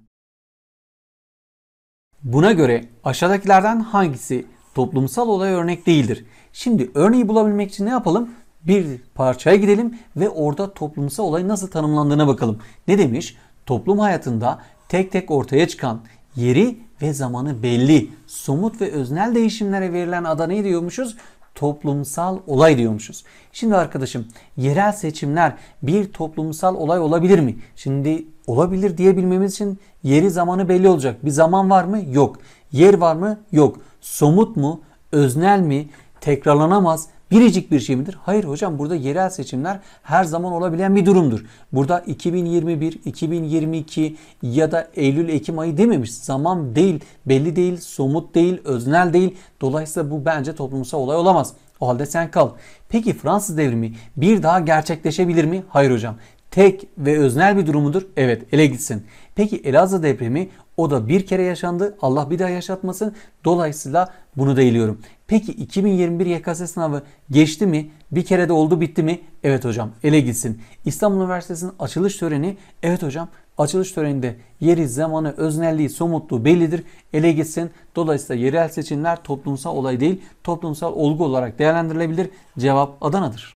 Buna göre aşağıdakilerden hangisi toplumsal olay örnek değildir? Şimdi örneği bulabilmek için ne yapalım? Bir parçaya gidelim ve orada toplumsal olay nasıl tanımlandığına bakalım. Ne demiş? Toplum hayatında tek tek ortaya çıkan yeri ve zamanı belli, somut ve öznel değişimlere verilen ada ne diyormuşuz? Toplumsal olay diyormuşuz. Şimdi arkadaşım yerel seçimler bir toplumsal olay olabilir mi? Şimdi olabilir diyebilmemiz için yeri zamanı belli olacak. Bir zaman var mı? Yok. Yer var mı? Yok. Somut mu? Öznel mi? tekrarlanamaz, biricik bir şey midir? Hayır hocam burada yerel seçimler her zaman olabilen bir durumdur. Burada 2021, 2022 ya da Eylül-Ekim ayı dememiş. Zaman değil, belli değil, somut değil, öznel değil. Dolayısıyla bu bence toplumsal olay olamaz. O halde sen kal. Peki Fransız devrimi bir daha gerçekleşebilir mi? Hayır hocam. Tek ve öznel bir durumudur. Evet ele gitsin. Peki Elazığ depremi o da bir kere yaşandı. Allah bir daha yaşatmasın. Dolayısıyla bunu da eliyorum. Peki 2021 YKS sınavı geçti mi? Bir kere de oldu bitti mi? Evet hocam ele gitsin. İstanbul Üniversitesi'nin açılış töreni evet hocam açılış töreninde yeri, zamanı, öznelliği, somutluğu bellidir. Ele gitsin. Dolayısıyla yerel seçimler toplumsal olay değil toplumsal olgu olarak değerlendirilebilir. Cevap Adana'dır.